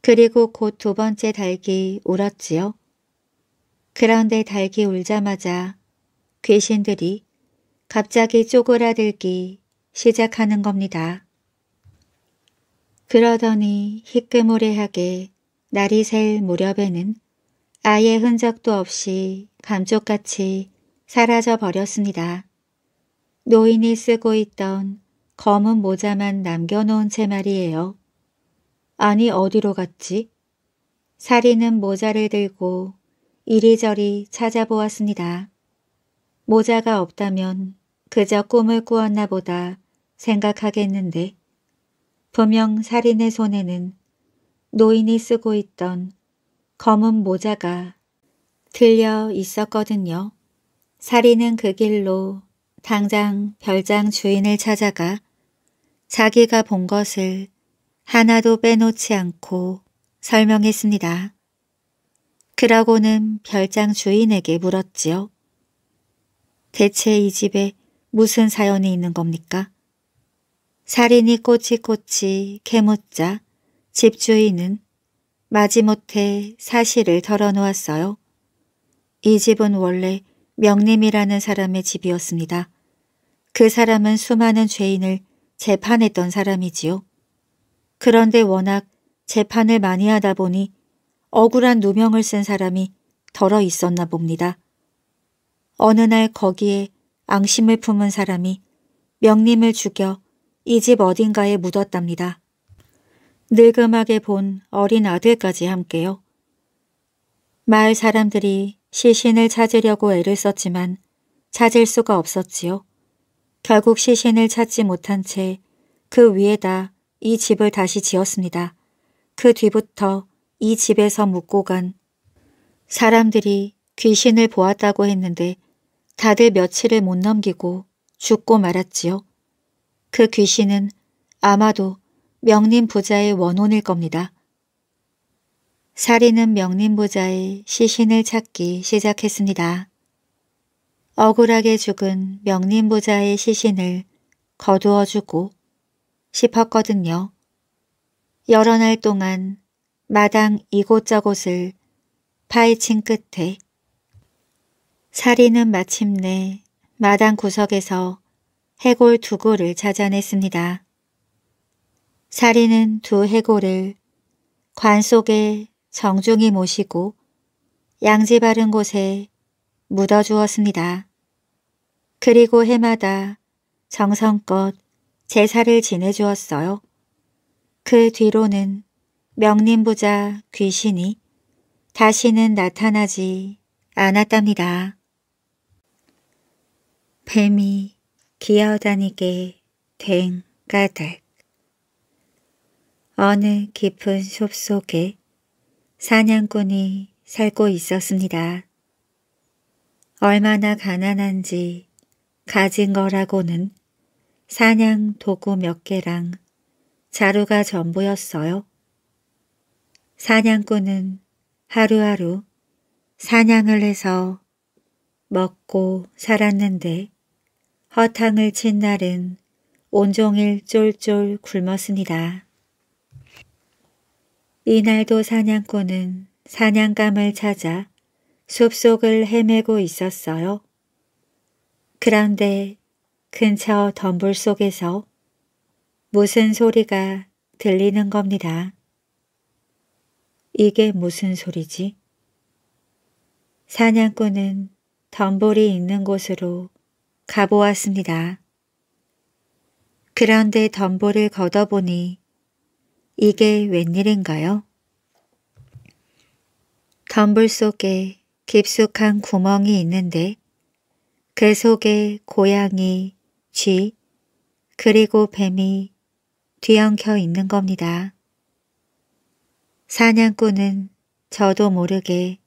그리고 곧 두 번째 달기 울었지요. 그런데 달기 울자마자 귀신들이 갑자기 쪼그라들기 시작하는 겁니다. 그러더니 희끄무레하게 날이 셀 무렵에는 아예 흔적도 없이 감쪽같이 사라져 버렸습니다. 노인이 쓰고 있던 검은 모자만 남겨놓은 채 말이에요. 아니 어디로 갔지? 사리는 모자를 들고 이리저리 찾아보았습니다. 모자가 없다면 그저 꿈을 꾸었나 보다 생각하겠는데 분명 살인의 손에는 노인이 쓰고 있던 검은 모자가 들려 있었거든요. 살인은 그 길로 당장 별장 주인을 찾아가 자기가 본 것을 하나도 빼놓지 않고 설명했습니다. 그러고는 별장 주인에게 물었지요. 대체 이 집에 무슨 사연이 있는 겁니까? 살인이 꼬치꼬치 캐묻자 집주인은 마지못해 사실을 덜어놓았어요. 이 집은 원래 명림이라는 사람의 집이었습니다. 그 사람은 수많은 죄인을 재판했던 사람이지요. 그런데 워낙 재판을 많이 하다 보니 억울한 누명을 쓴 사람이 덜어 있었나 봅니다. 어느 날 거기에 앙심을 품은 사람이 명림을 죽여 이집 어딘가에 묻었답니다. 늙음하게 본 어린 아들까지 함께요. 마을 사람들이 시신을 찾으려고 애를 썼지만 찾을 수가 없었지요. 결국 시신을 찾지 못한 채 그 위에다 이 집을 다시 지었습니다. 그 뒤부터 이 집에서 묻고간 사람들이 귀신을 보았다고 했는데 다들 며칠을 못 넘기고 죽고 말았지요. 그 귀신은 아마도 명림 부자의 원혼일 겁니다. 사리는 명림 부자의 시신을 찾기 시작했습니다. 억울하게 죽은 명림 부자의 시신을 거두어주고 싶었거든요. 여러 날 동안 마당 이곳저곳을 파헤친 끝에 사리는 마침내 마당 구석에서 해골 두 골을 찾아냈습니다. 사리는 두 해골을 관 속에 정중히 모시고 양지 바른 곳에 묻어 주었습니다. 그리고 해마다 정성껏 제사를 지내 주었어요. 그 뒤로는 명림부자 귀신이 다시는 나타나지 않았답니다. 뱀이 기어다니게 된 까닭 어느 깊은 숲 속에 사냥꾼이 살고 있었습니다. 얼마나 가난한지 가진 거라고는 사냥 도구 몇 개랑 자루가 전부였어요. 사냥꾼은 하루하루 사냥을 해서 먹고 살았는데 허탕을 친 날은 온종일 쫄쫄 굶었습니다. 이날도 사냥꾼은 사냥감을 찾아 숲속을 헤매고 있었어요. 그런데 근처 덤불 속에서 무슨 소리가 들리는 겁니다. 이게 무슨 소리지? 사냥꾼은 덤불이 있는 곳으로 가보았습니다. 그런데 덤보를 걷어보니 이게 웬일인가요? 덤불 속에 깊숙한 구멍이 있는데 그 속에 고양이, 쥐, 그리고 뱀이 뒤엉켜 있는 겁니다. 사냥꾼은 저도 모르게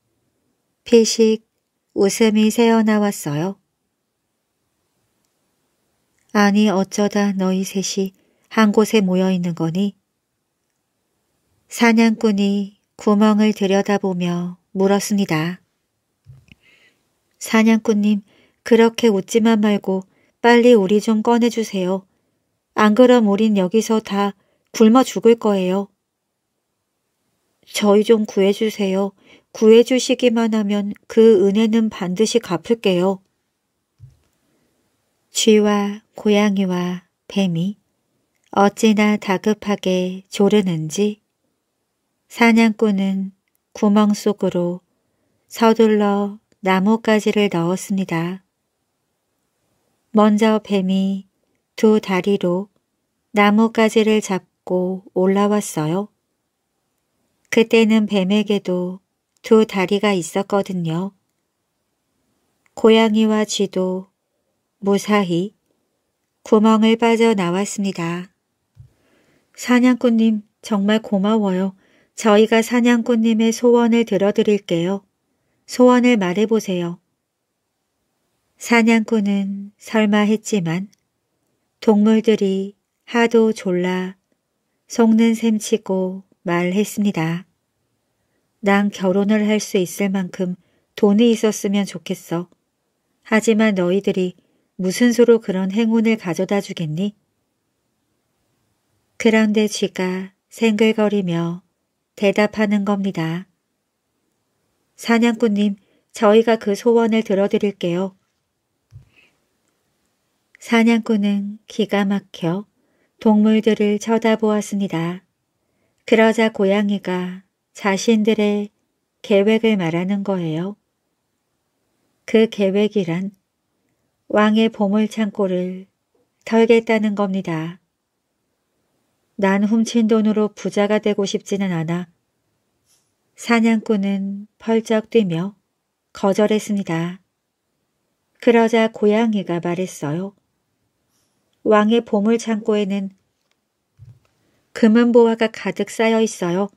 피식 웃음이 새어나왔어요. 아니 어쩌다 너희 셋이 한 곳에 모여 있는 거니? 사냥꾼이 구멍을 들여다보며 물었습니다. 사냥꾼님, 그렇게 웃지만 말고 빨리 우리 좀 꺼내주세요. 안 그럼 우린 여기서 다 굶어 죽을 거예요. 저희 좀 구해주세요. 구해주시기만 하면 그 은혜는 반드시 갚을게요. 쥐와 고양이와 뱀이 어찌나 다급하게 조르는지 사냥꾼은 구멍 속으로 서둘러 나뭇가지를 넣었습니다. 먼저 뱀이 두 다리로 나뭇가지를 잡고 올라왔어요. 그때는 뱀에게도 두 다리가 있었거든요. 고양이와 쥐도 무사히 구멍을 빠져나왔습니다. 사냥꾼님 정말 고마워요. 저희가 사냥꾼님의 소원을 들어드릴게요. 소원을 말해보세요. 사냥꾼은 설마 했지만 동물들이 하도 졸라 속는 셈치고 말했습니다. 난 결혼을 할 수 있을 만큼 돈이 있었으면 좋겠어. 하지만 너희들이 무슨 수로 그런 행운을 가져다 주겠니? 그런데 쥐가 생글거리며 대답하는 겁니다. 사냥꾼님, 저희가 그 소원을 들어드릴게요. 사냥꾼은 기가 막혀 동물들을 쳐다보았습니다. 그러자 고양이가 자신들의 계획을 말하는 거예요. 그 계획이란 왕의 보물창고를 털겠다는 겁니다. 난 훔친 돈으로 부자가 되고 싶지는 않아 사냥꾼은 펄쩍 뛰며 거절했습니다. 그러자 고양이가 말했어요. 왕의 보물창고에는 금은보화가 가득 쌓여 있어요.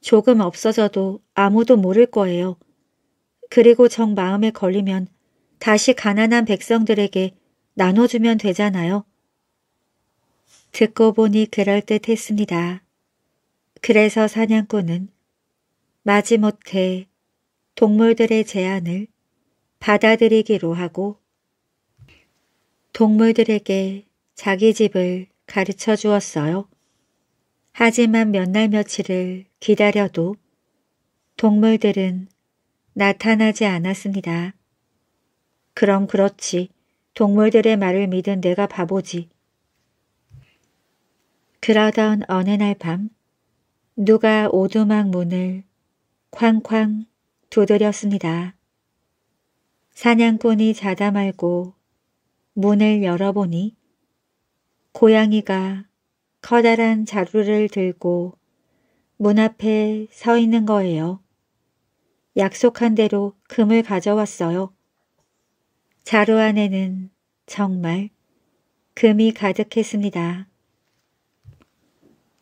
조금 없어져도 아무도 모를 거예요. 그리고 정 마음에 걸리면 다시 가난한 백성들에게 나눠주면 되잖아요. 듣고 보니 그럴듯 했습니다. 그래서 사냥꾼은 마지못해 동물들의 제안을 받아들이기로 하고 동물들에게 자기 집을 가르쳐 주었어요. 하지만 몇 날 며칠을 기다려도 동물들은 나타나지 않았습니다. 그럼 그렇지. 동물들의 말을 믿은 내가 바보지. 그러던 어느 날 밤 누가 오두막 문을 쾅쾅 두드렸습니다. 사냥꾼이 자다 말고 문을 열어보니 고양이가 커다란 자루를 들고 문 앞에 서 있는 거예요. 약속한 대로 금을 가져왔어요. 자루 안에는 정말 금이 가득했습니다.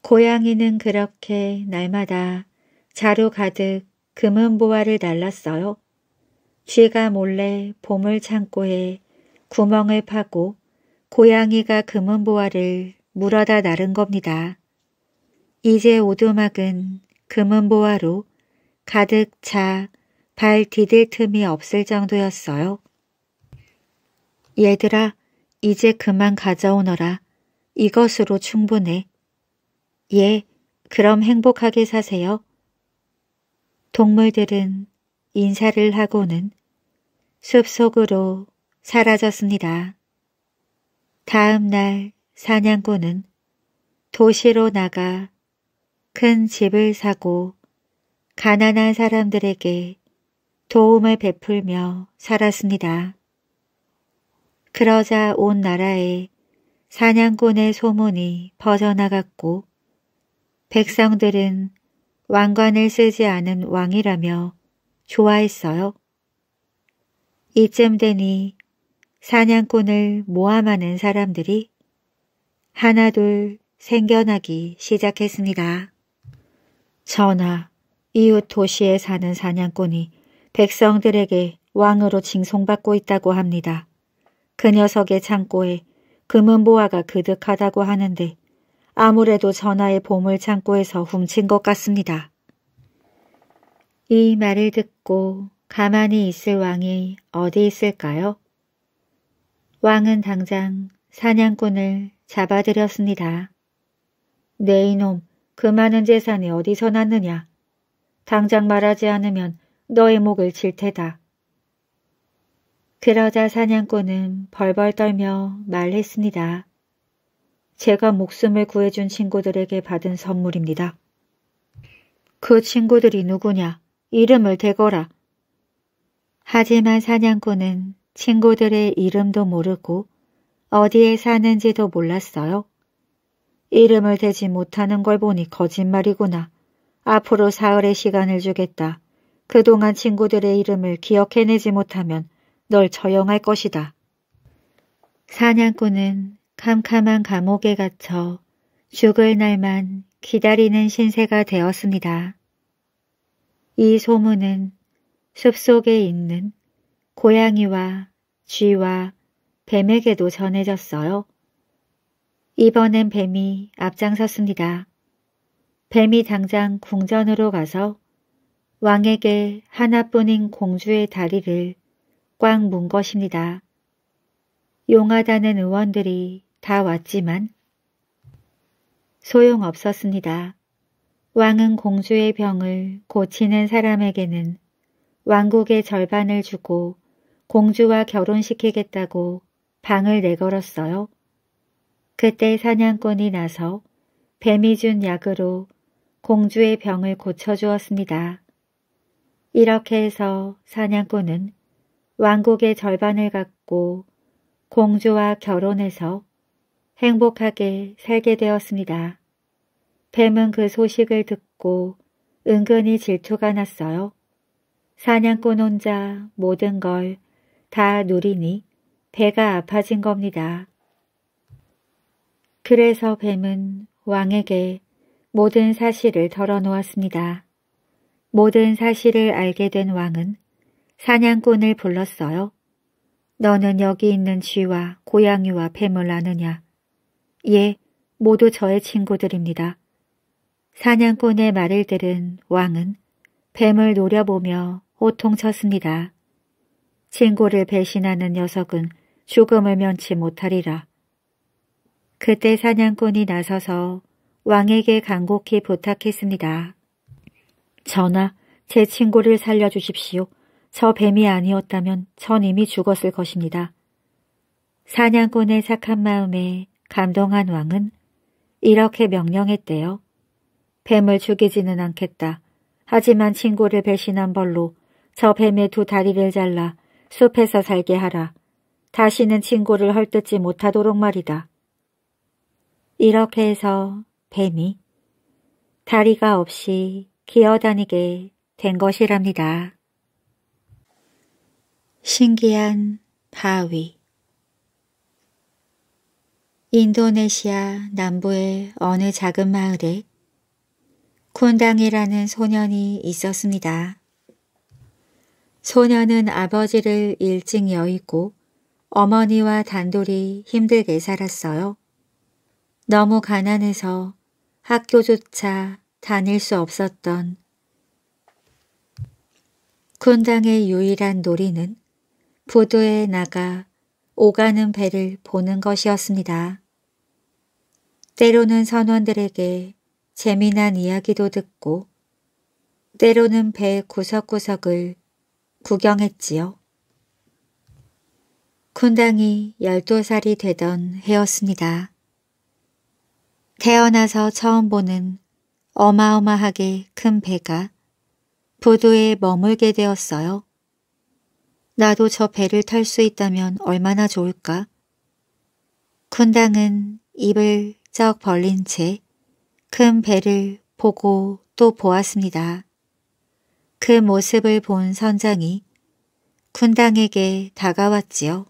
고양이는 그렇게 날마다 자루 가득 금은 보화를 날랐어요. 쥐가 몰래 보물 창고에 구멍을 파고 고양이가 금은 보화를 물어다 나른 겁니다. 이제 오두막은 금은 보화로 가득 차 발 디딜 틈이 없을 정도였어요. 얘들아, 이제 그만 가져오너라. 이것으로 충분해. 예, 그럼 행복하게 사세요. 동물들은 인사를 하고는 숲속으로 사라졌습니다. 다음 날 사냥꾼은 도시로 나가 큰 집을 사고 가난한 사람들에게 도움을 베풀며 살았습니다. 그러자 온 나라에 사냥꾼의 소문이 퍼져나갔고 백성들은 왕관을 쓰지 않은 왕이라며 좋아했어요. 이쯤 되니 사냥꾼을 모함하는 사람들이 하나둘 생겨나기 시작했습니다. 전하, 이웃 도시에 사는 사냥꾼이 백성들에게 왕으로 징송받고 있다고 합니다. 그 녀석의 창고에 금은보화가 그득하다고 하는데 아무래도 전하의 보물 창고에서 훔친 것 같습니다. 이 말을 듣고 가만히 있을 왕이 어디 있을까요? 왕은 당장 사냥꾼을 잡아들였습니다. 네 이놈, 그 많은 재산이 어디서 났느냐? 당장 말하지 않으면 너의 목을 칠 테다. 그러자 사냥꾼은 벌벌 떨며 말했습니다. 제가 목숨을 구해준 친구들에게 받은 선물입니다. 그 친구들이 누구냐? 이름을 대거라. 하지만 사냥꾼은 친구들의 이름도 모르고 어디에 사는지도 몰랐어요. 이름을 대지 못하는 걸 보니 거짓말이구나. 앞으로 사흘의 시간을 주겠다. 그동안 친구들의 이름을 기억해내지 못하면 널 저용할 것이다. 사냥꾼은 캄캄한 감옥에 갇혀 죽을 날만 기다리는 신세가 되었습니다. 이 소문은 숲속에 있는 고양이와 쥐와 뱀에게도 전해졌어요. 이번엔 뱀이 앞장섰습니다. 뱀이 당장 궁전으로 가서 왕에게 하나뿐인 공주의 다리를 꽉문 것입니다. 용하다는 의원들이 다 왔지만 소용없었습니다. 왕은 공주의 병을 고치는 사람에게는 왕국의 절반을 주고 공주와 결혼시키겠다고 방을 내걸었어요. 그때 사냥꾼이 나서 뱀이 준 약으로 공주의 병을 고쳐주었습니다. 이렇게 해서 사냥꾼은 왕국의 절반을 갖고 공주와 결혼해서 행복하게 살게 되었습니다. 뱀은 그 소식을 듣고 은근히 질투가 났어요. 사냥꾼 혼자 모든 걸 다 누리니 배가 아파진 겁니다. 그래서 뱀은 왕에게 모든 사실을 털어놓았습니다 모든 사실을 알게 된 왕은 사냥꾼을 불렀어요. 너는 여기 있는 쥐와 고양이와 뱀을 아느냐? 예, 모두 저의 친구들입니다. 사냥꾼의 말을 들은 왕은 뱀을 노려보며 호통쳤습니다. 친구를 배신하는 녀석은 죽음을 면치 못하리라. 그때 사냥꾼이 나서서 왕에게 간곡히 부탁했습니다. 전하, 제 친구를 살려주십시오. 저 뱀이 아니었다면 전 이미 죽었을 것입니다. 사냥꾼의 착한 마음에 감동한 왕은 이렇게 명령했대요. 뱀을 죽이지는 않겠다. 하지만 친구를 배신한 벌로 저 뱀의 두 다리를 잘라 숲에서 살게 하라. 다시는 친구를 헐뜯지 못하도록 말이다. 이렇게 해서 뱀이 다리가 없이 기어다니게 된 것이랍니다. 신기한 바위 인도네시아 남부의 어느 작은 마을에 쿤당이라는 소년이 있었습니다. 소년은 아버지를 일찍 여의고 어머니와 단둘이 힘들게 살았어요. 너무 가난해서 학교조차 다닐 수 없었던 쿤당의 유일한 놀이는 부두에 나가 오가는 배를 보는 것이었습니다. 때로는 선원들에게 재미난 이야기도 듣고 때로는 배 구석구석을 구경했지요. 쿤당이 12살이 되던 해였습니다. 태어나서 처음 보는 어마어마하게 큰 배가 부두에 머물게 되었어요. 나도 저 배를 탈 수 있다면 얼마나 좋을까? 군당은 입을 쩍 벌린 채 큰 배를 보고 또 보았습니다. 그 모습을 본 선장이 군당에게 다가왔지요.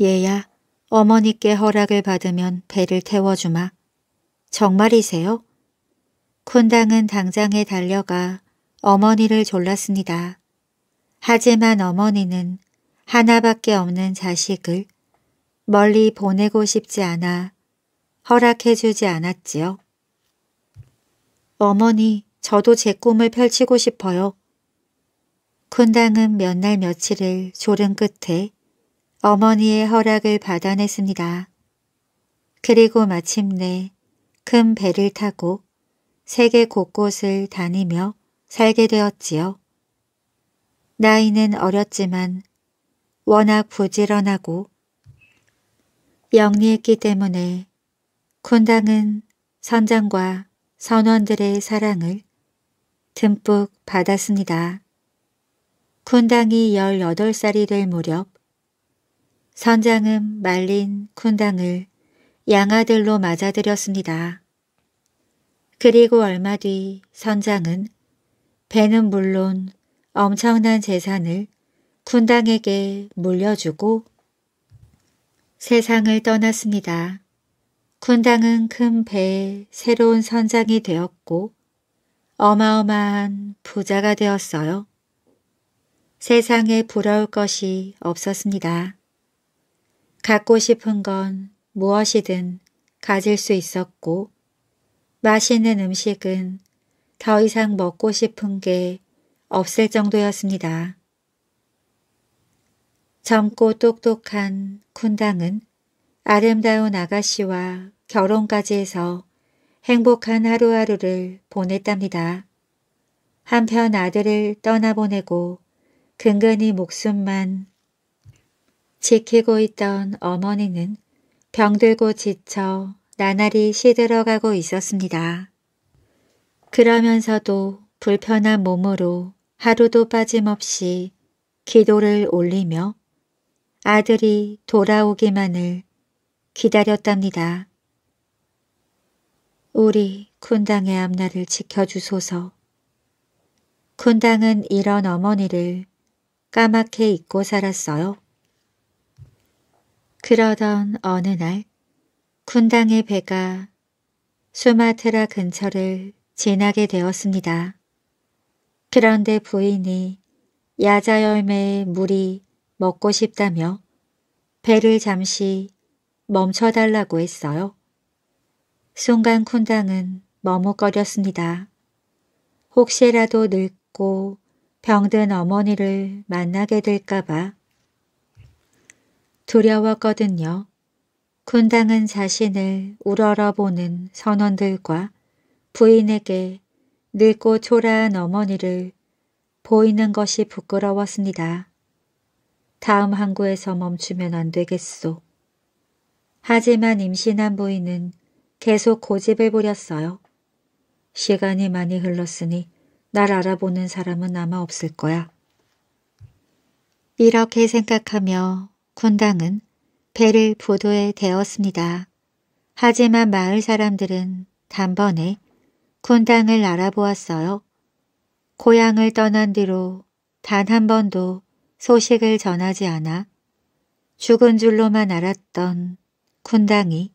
얘야, 어머니께 허락을 받으면 배를 태워주마. 정말이세요? 군당은 당장에 달려가 어머니를 졸랐습니다. 하지만 어머니는 하나밖에 없는 자식을 멀리 보내고 싶지 않아 허락해주지 않았지요. 어머니, 저도 제 꿈을 펼치고 싶어요. 쿤당은 몇 날 며칠을 졸음 끝에 어머니의 허락을 받아냈습니다. 그리고 마침내 큰 배를 타고 세계 곳곳을 다니며 살게 되었지요. 나이는 어렸지만 워낙 부지런하고 영리했기 때문에 군당은 선장과 선원들의 사랑을 듬뿍 받았습니다. 군당이 18살이 될 무렵 선장은 말린 군당을 양아들로 맞아들였습니다. 그리고 얼마 뒤 선장은 배는 물론 엄청난 재산을 군당에게 물려주고 세상을 떠났습니다. 군당은 큰 배의 새로운 선장이 되었고 어마어마한 부자가 되었어요. 세상에 부러울 것이 없었습니다. 갖고 싶은 건 무엇이든 가질 수 있었고 맛있는 음식은 더 이상 먹고 싶은 게 없을 정도였습니다. 젊고 똑똑한 쿤당은 아름다운 아가씨와 결혼까지 해서 행복한 하루하루를 보냈답니다. 한편 아들을 떠나보내고 근근히 목숨만 지키고 있던 어머니는 병들고 지쳐 나날이 시들어가고 있었습니다. 그러면서도 불편한 몸으로 하루도 빠짐없이 기도를 올리며 아들이 돌아오기만을 기다렸답니다. 우리 군당의 앞날을 지켜주소서. 군당은 이런 어머니를 까맣게 잊고 살았어요. 그러던 어느 날 군당의 배가 수마트라 근처를 지나게 되었습니다. 그런데 부인이 야자 열매에 물이 먹고 싶다며 배를 잠시 멈춰달라고 했어요. 순간 쿤당은 머뭇거렸습니다. 혹시라도 늙고 병든 어머니를 만나게 될까봐 두려웠거든요. 쿤당은 자신을 우러러보는 선원들과 부인에게 늙고 초라한 어머니를 보이는 것이 부끄러웠습니다. 다음 항구에서 멈추면 안 되겠소. 하지만 임신한 부인은 계속 고집을 부렸어요. 시간이 많이 흘렀으니 날 알아보는 사람은 아마 없을 거야. 이렇게 생각하며 군당은 배를 부도에 대었습니다. 하지만 마을 사람들은 단번에 군당을 알아보았어요. 고향을 떠난 뒤로 단 한 번도 소식을 전하지 않아 죽은 줄로만 알았던 군당이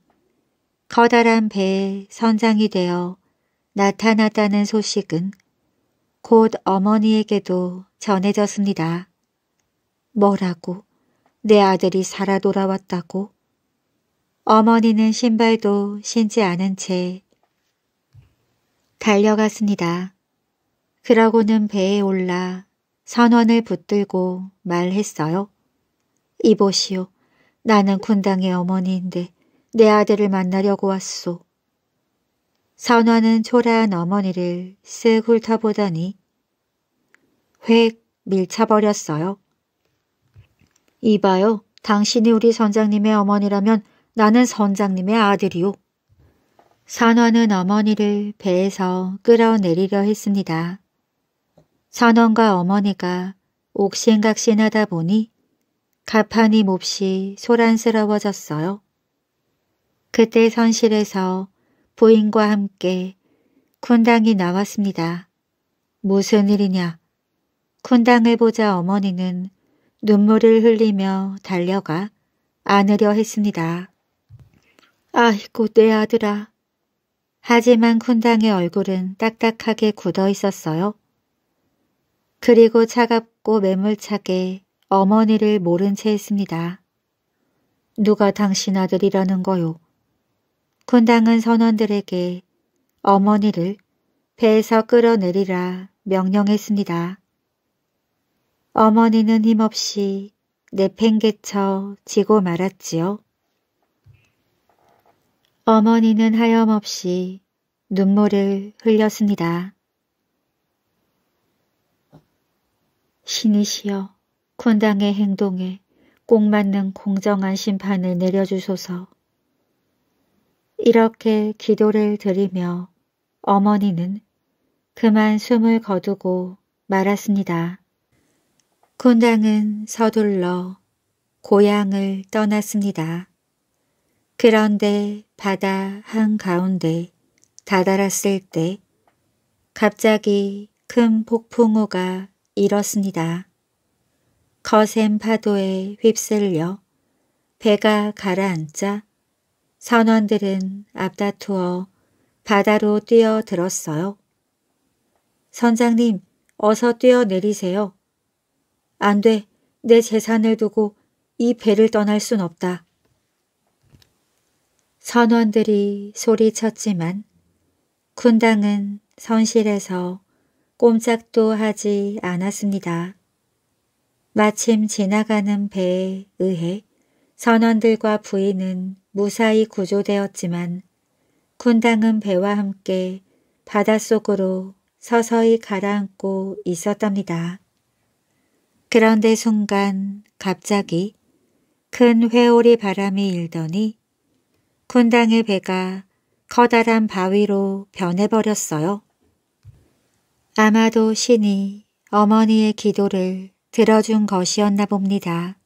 커다란 배에 선장이 되어 나타났다는 소식은 곧 어머니에게도 전해졌습니다. 뭐라고? 내 아들이 살아 돌아왔다고? 어머니는 신발도 신지 않은 채 달려갔습니다. 그러고는 배에 올라 선원을 붙들고 말했어요. 이보시오. 나는 군당의 어머니인데 내 아들을 만나려고 왔소. 선원은 초라한 어머니를 쓱 훑어보더니 획 밀쳐버렸어요. 이봐요. 당신이 우리 선장님의 어머니라면 나는 선장님의 아들이오. 선원은 어머니를 배에서 끌어내리려 했습니다. 선원과 어머니가 옥신각신하다 보니 가판이 몹시 소란스러워졌어요. 그때 선실에서 부인과 함께 쿤당이 나왔습니다. 무슨 일이냐? 쿤당을 보자 어머니는 눈물을 흘리며 달려가 안으려 했습니다. 아이고 내 아들아 하지만 쿤당의 얼굴은 딱딱하게 굳어 있었어요. 그리고 차갑고 매몰차게 어머니를 모른 채 했습니다. 누가 당신 아들이라는 거요? 쿤당은 선원들에게 어머니를 배에서 끌어내리라 명령했습니다. 어머니는 힘없이 내팽개쳐 지고 말았지요. 어머니는 하염없이 눈물을 흘렸습니다. 신이시여 군당의 행동에 꼭 맞는 공정한 심판을 내려주소서. 이렇게 기도를 드리며 어머니는 그만 숨을 거두고 말았습니다. 군당은 서둘러 고향을 떠났습니다. 그런데 바다 한가운데 다다랐을 때 갑자기 큰 폭풍우가 일었습니다. 거센 파도에 휩쓸려 배가 가라앉자 선원들은 앞다투어 바다로 뛰어들었어요. 선장님, 어서 뛰어내리세요. 안 돼, 내 재산을 두고 이 배를 떠날 순 없다. 선원들이 소리쳤지만 군당은 선실에서 꼼짝도 하지 않았습니다. 마침 지나가는 배에 의해 선원들과 부인은 무사히 구조되었지만 군당은 배와 함께 바닷속으로 서서히 가라앉고 있었답니다. 그런데 순간 갑자기 큰 회오리 바람이 일더니 쿤당의 배가 커다란 바위로 변해버렸어요. 아마도 신이 어머니의 기도를 들어준 것이었나 봅니다.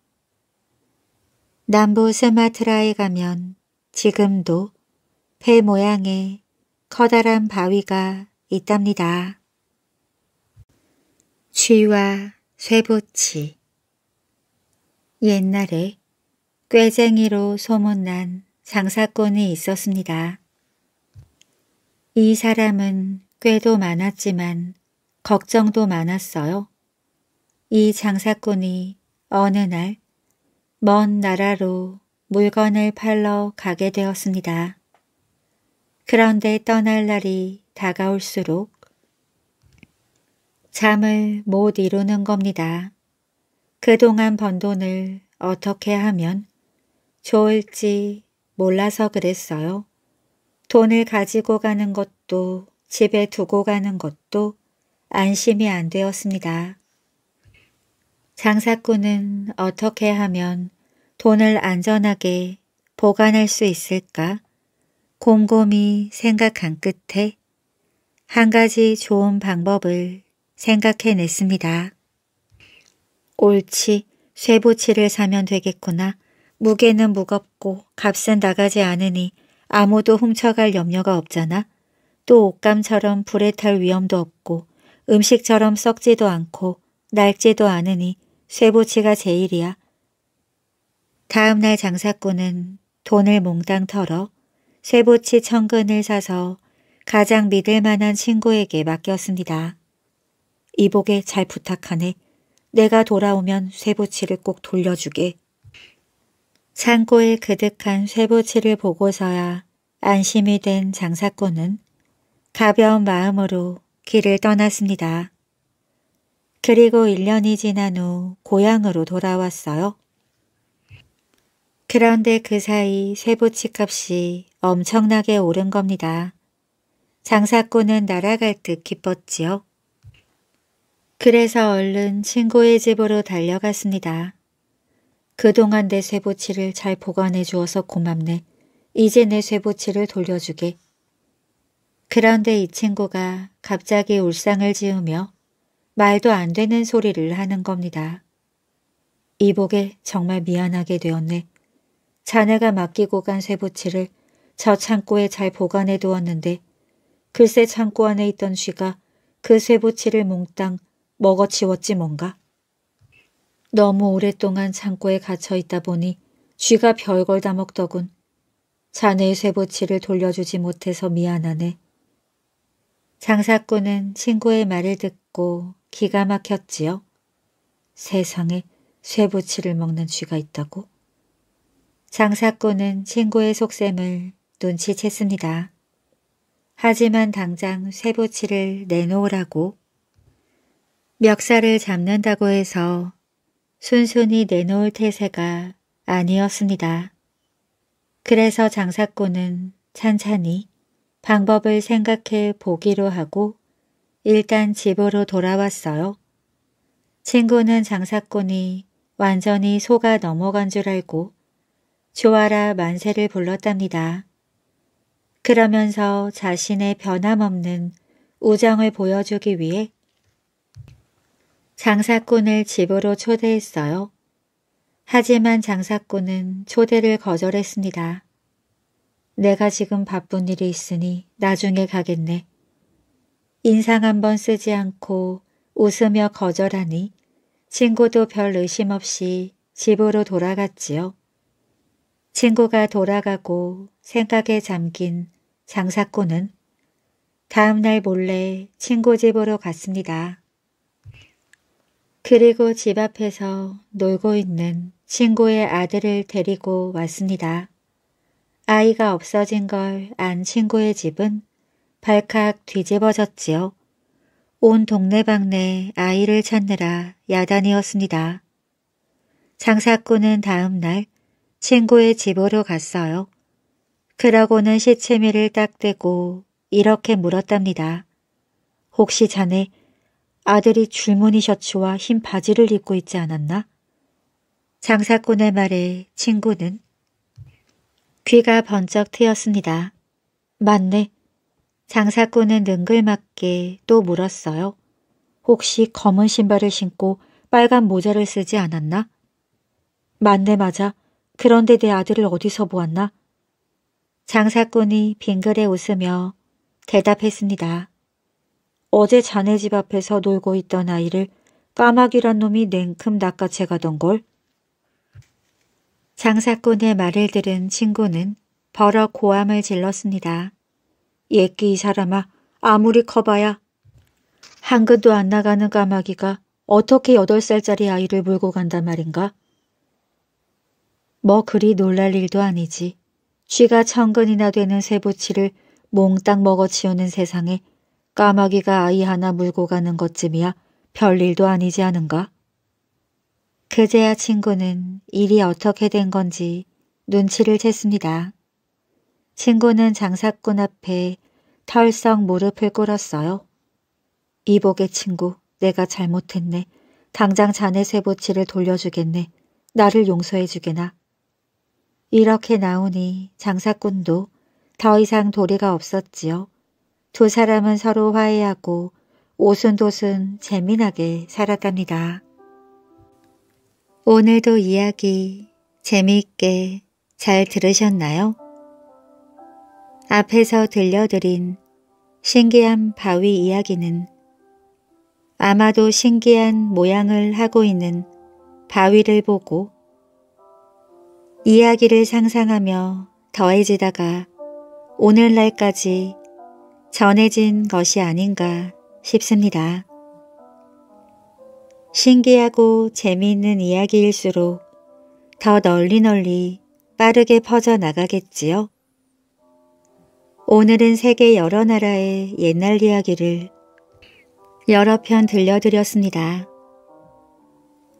남부 스마트라에 가면 지금도 배 모양의 커다란 바위가 있답니다. 쥐와 쇠붙이 옛날에 꾀쟁이로 소문난 장사꾼이 있었습니다. 이 사람은 꾀도 많았지만 걱정도 많았어요. 이 장사꾼이 어느 날 먼 나라로 물건을 팔러 가게 되었습니다. 그런데 떠날 날이 다가올수록 잠을 못 이루는 겁니다. 그동안 번 돈을 어떻게 하면 좋을지 몰라서 그랬어요. 돈을 가지고 가는 것도 집에 두고 가는 것도 안심이 안 되었습니다. 장사꾼은 어떻게 하면 돈을 안전하게 보관할 수 있을까? 곰곰이 생각한 끝에 한 가지 좋은 방법을 생각해냈습니다. 옳지, 쇠부치를 사면 되겠구나. 무게는 무겁고 값은 나가지 않으니 아무도 훔쳐갈 염려가 없잖아. 또 옷감처럼 불에 탈 위험도 없고 음식처럼 썩지도 않고 낡지도 않으니 쇠붙이가 제일이야. 다음 날 장사꾼은 돈을 몽땅 털어 쇠붙이 천근을 사서 가장 믿을 만한 친구에게 맡겼습니다. 이복에 잘 부탁하네. 내가 돌아오면 쇠붙이를 꼭 돌려주게. 창고에 그득한 쇠붙이를 보고서야 안심이 된 장사꾼은 가벼운 마음으로 길을 떠났습니다. 그리고 1년이 지난 후 고향으로 돌아왔어요. 그런데 그 사이 쇠붙이 값이 엄청나게 오른 겁니다. 장사꾼은 날아갈 듯 기뻤지요. 그래서 얼른 친구의 집으로 달려갔습니다. 그동안 내 쇠붙이를 잘 보관해 주어서 고맙네. 이제 내 쇠붙이를 돌려주게. 그런데 이 친구가 갑자기 울상을 지으며 말도 안 되는 소리를 하는 겁니다. 이복에 정말 미안하게 되었네. 자네가 맡기고 간 쇠붙이를 저 창고에 잘 보관해 두었는데 글쎄 창고 안에 있던 쥐가 그 쇠붙이를 몽땅 먹어치웠지 뭔가. 너무 오랫동안 창고에 갇혀 있다 보니 쥐가 별걸 다 먹더군. 자네의 쇠보치를 돌려주지 못해서 미안하네. 장사꾼은 친구의 말을 듣고 기가 막혔지요. 세상에 쇠보치를 먹는 쥐가 있다고? 장사꾼은 친구의 속셈을 눈치챘습니다. 하지만 당장 쇠보치를 내놓으라고 멱살을 잡는다고 해서 순순히 내놓을 태세가 아니었습니다. 그래서 장사꾼은 찬찬히 방법을 생각해 보기로 하고 일단 집으로 돌아왔어요. 친구는 장사꾼이 완전히 소가 넘어간 줄 알고 좋아라 만세를 불렀답니다. 그러면서 자신의 변함없는 우정을 보여주기 위해 장사꾼을 집으로 초대했어요. 하지만 장사꾼은 초대를 거절했습니다. 내가 지금 바쁜 일이 있으니 나중에 가겠네. 인상 한번 쓰지 않고 웃으며 거절하니 친구도 별 의심 없이 집으로 돌아갔지요. 친구가 돌아가고 생각에 잠긴 장사꾼은 다음날 몰래 친구 집으로 갔습니다. 그리고 집 앞에서 놀고 있는 친구의 아들을 데리고 왔습니다. 아이가 없어진 걸 안 친구의 집은 발칵 뒤집어졌지요. 온 동네방네 아이를 찾느라 야단이었습니다. 장사꾼은 다음 날 친구의 집으로 갔어요. 그러고는 시체미를 딱 대고 이렇게 물었답니다. 혹시 자네 아들이 줄무늬 셔츠와 흰 바지를 입고 있지 않았나? 장사꾼의 말에 친구는 귀가 번쩍 트였습니다. 맞네. 장사꾼은 능글맞게 또 물었어요. 혹시 검은 신발을 신고 빨간 모자를 쓰지 않았나? 맞네 맞아. 그런데 내 아들을 어디서 보았나? 장사꾼이 빙그레 웃으며 대답했습니다. 어제 자네 집 앞에서 놀고 있던 아이를 까마귀란 놈이 냉큼 낚아채 가던 걸. 장사꾼의 말을 들은 친구는 버럭 고함을 질렀습니다. 예끼 이 사람아 아무리 커봐야 한 근도 안 나가는 까마귀가 어떻게 여덟 살짜리 아이를 물고 간단 말인가? 뭐 그리 놀랄 일도 아니지. 쥐가 천근이나 되는 새부치를 몽땅 먹어치우는 세상에 까마귀가 아이 하나 물고 가는 것쯤이야 별일도 아니지 않은가? 그제야 친구는 일이 어떻게 된 건지 눈치를 챘습니다. 친구는 장사꾼 앞에 털썩 무릎을 꿇었어요. 이복의 친구, 내가 잘못했네. 당장 자네 세보치를 돌려주겠네. 나를 용서해주게나. 이렇게 나오니 장사꾼도 더 이상 도리가 없었지요. 두 사람은 서로 화해하고 오순도순 재미나게 살았답니다. 오늘도 이야기 재미있게 잘 들으셨나요? 앞에서 들려드린 신기한 바위 이야기는 아마도 신기한 모양을 하고 있는 바위를 보고 이야기를 상상하며 더해지다가 오늘날까지 전해진 것이 아닌가 싶습니다. 신기하고 재미있는 이야기일수록 더 널리 널리 빠르게 퍼져나가겠지요. 오늘은 세계 여러 나라의 옛날 이야기를 여러 편 들려드렸습니다.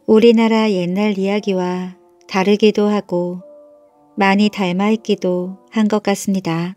우리나라 옛날 이야기와 다르기도 하고 많이 닮아있기도 한 것 같습니다.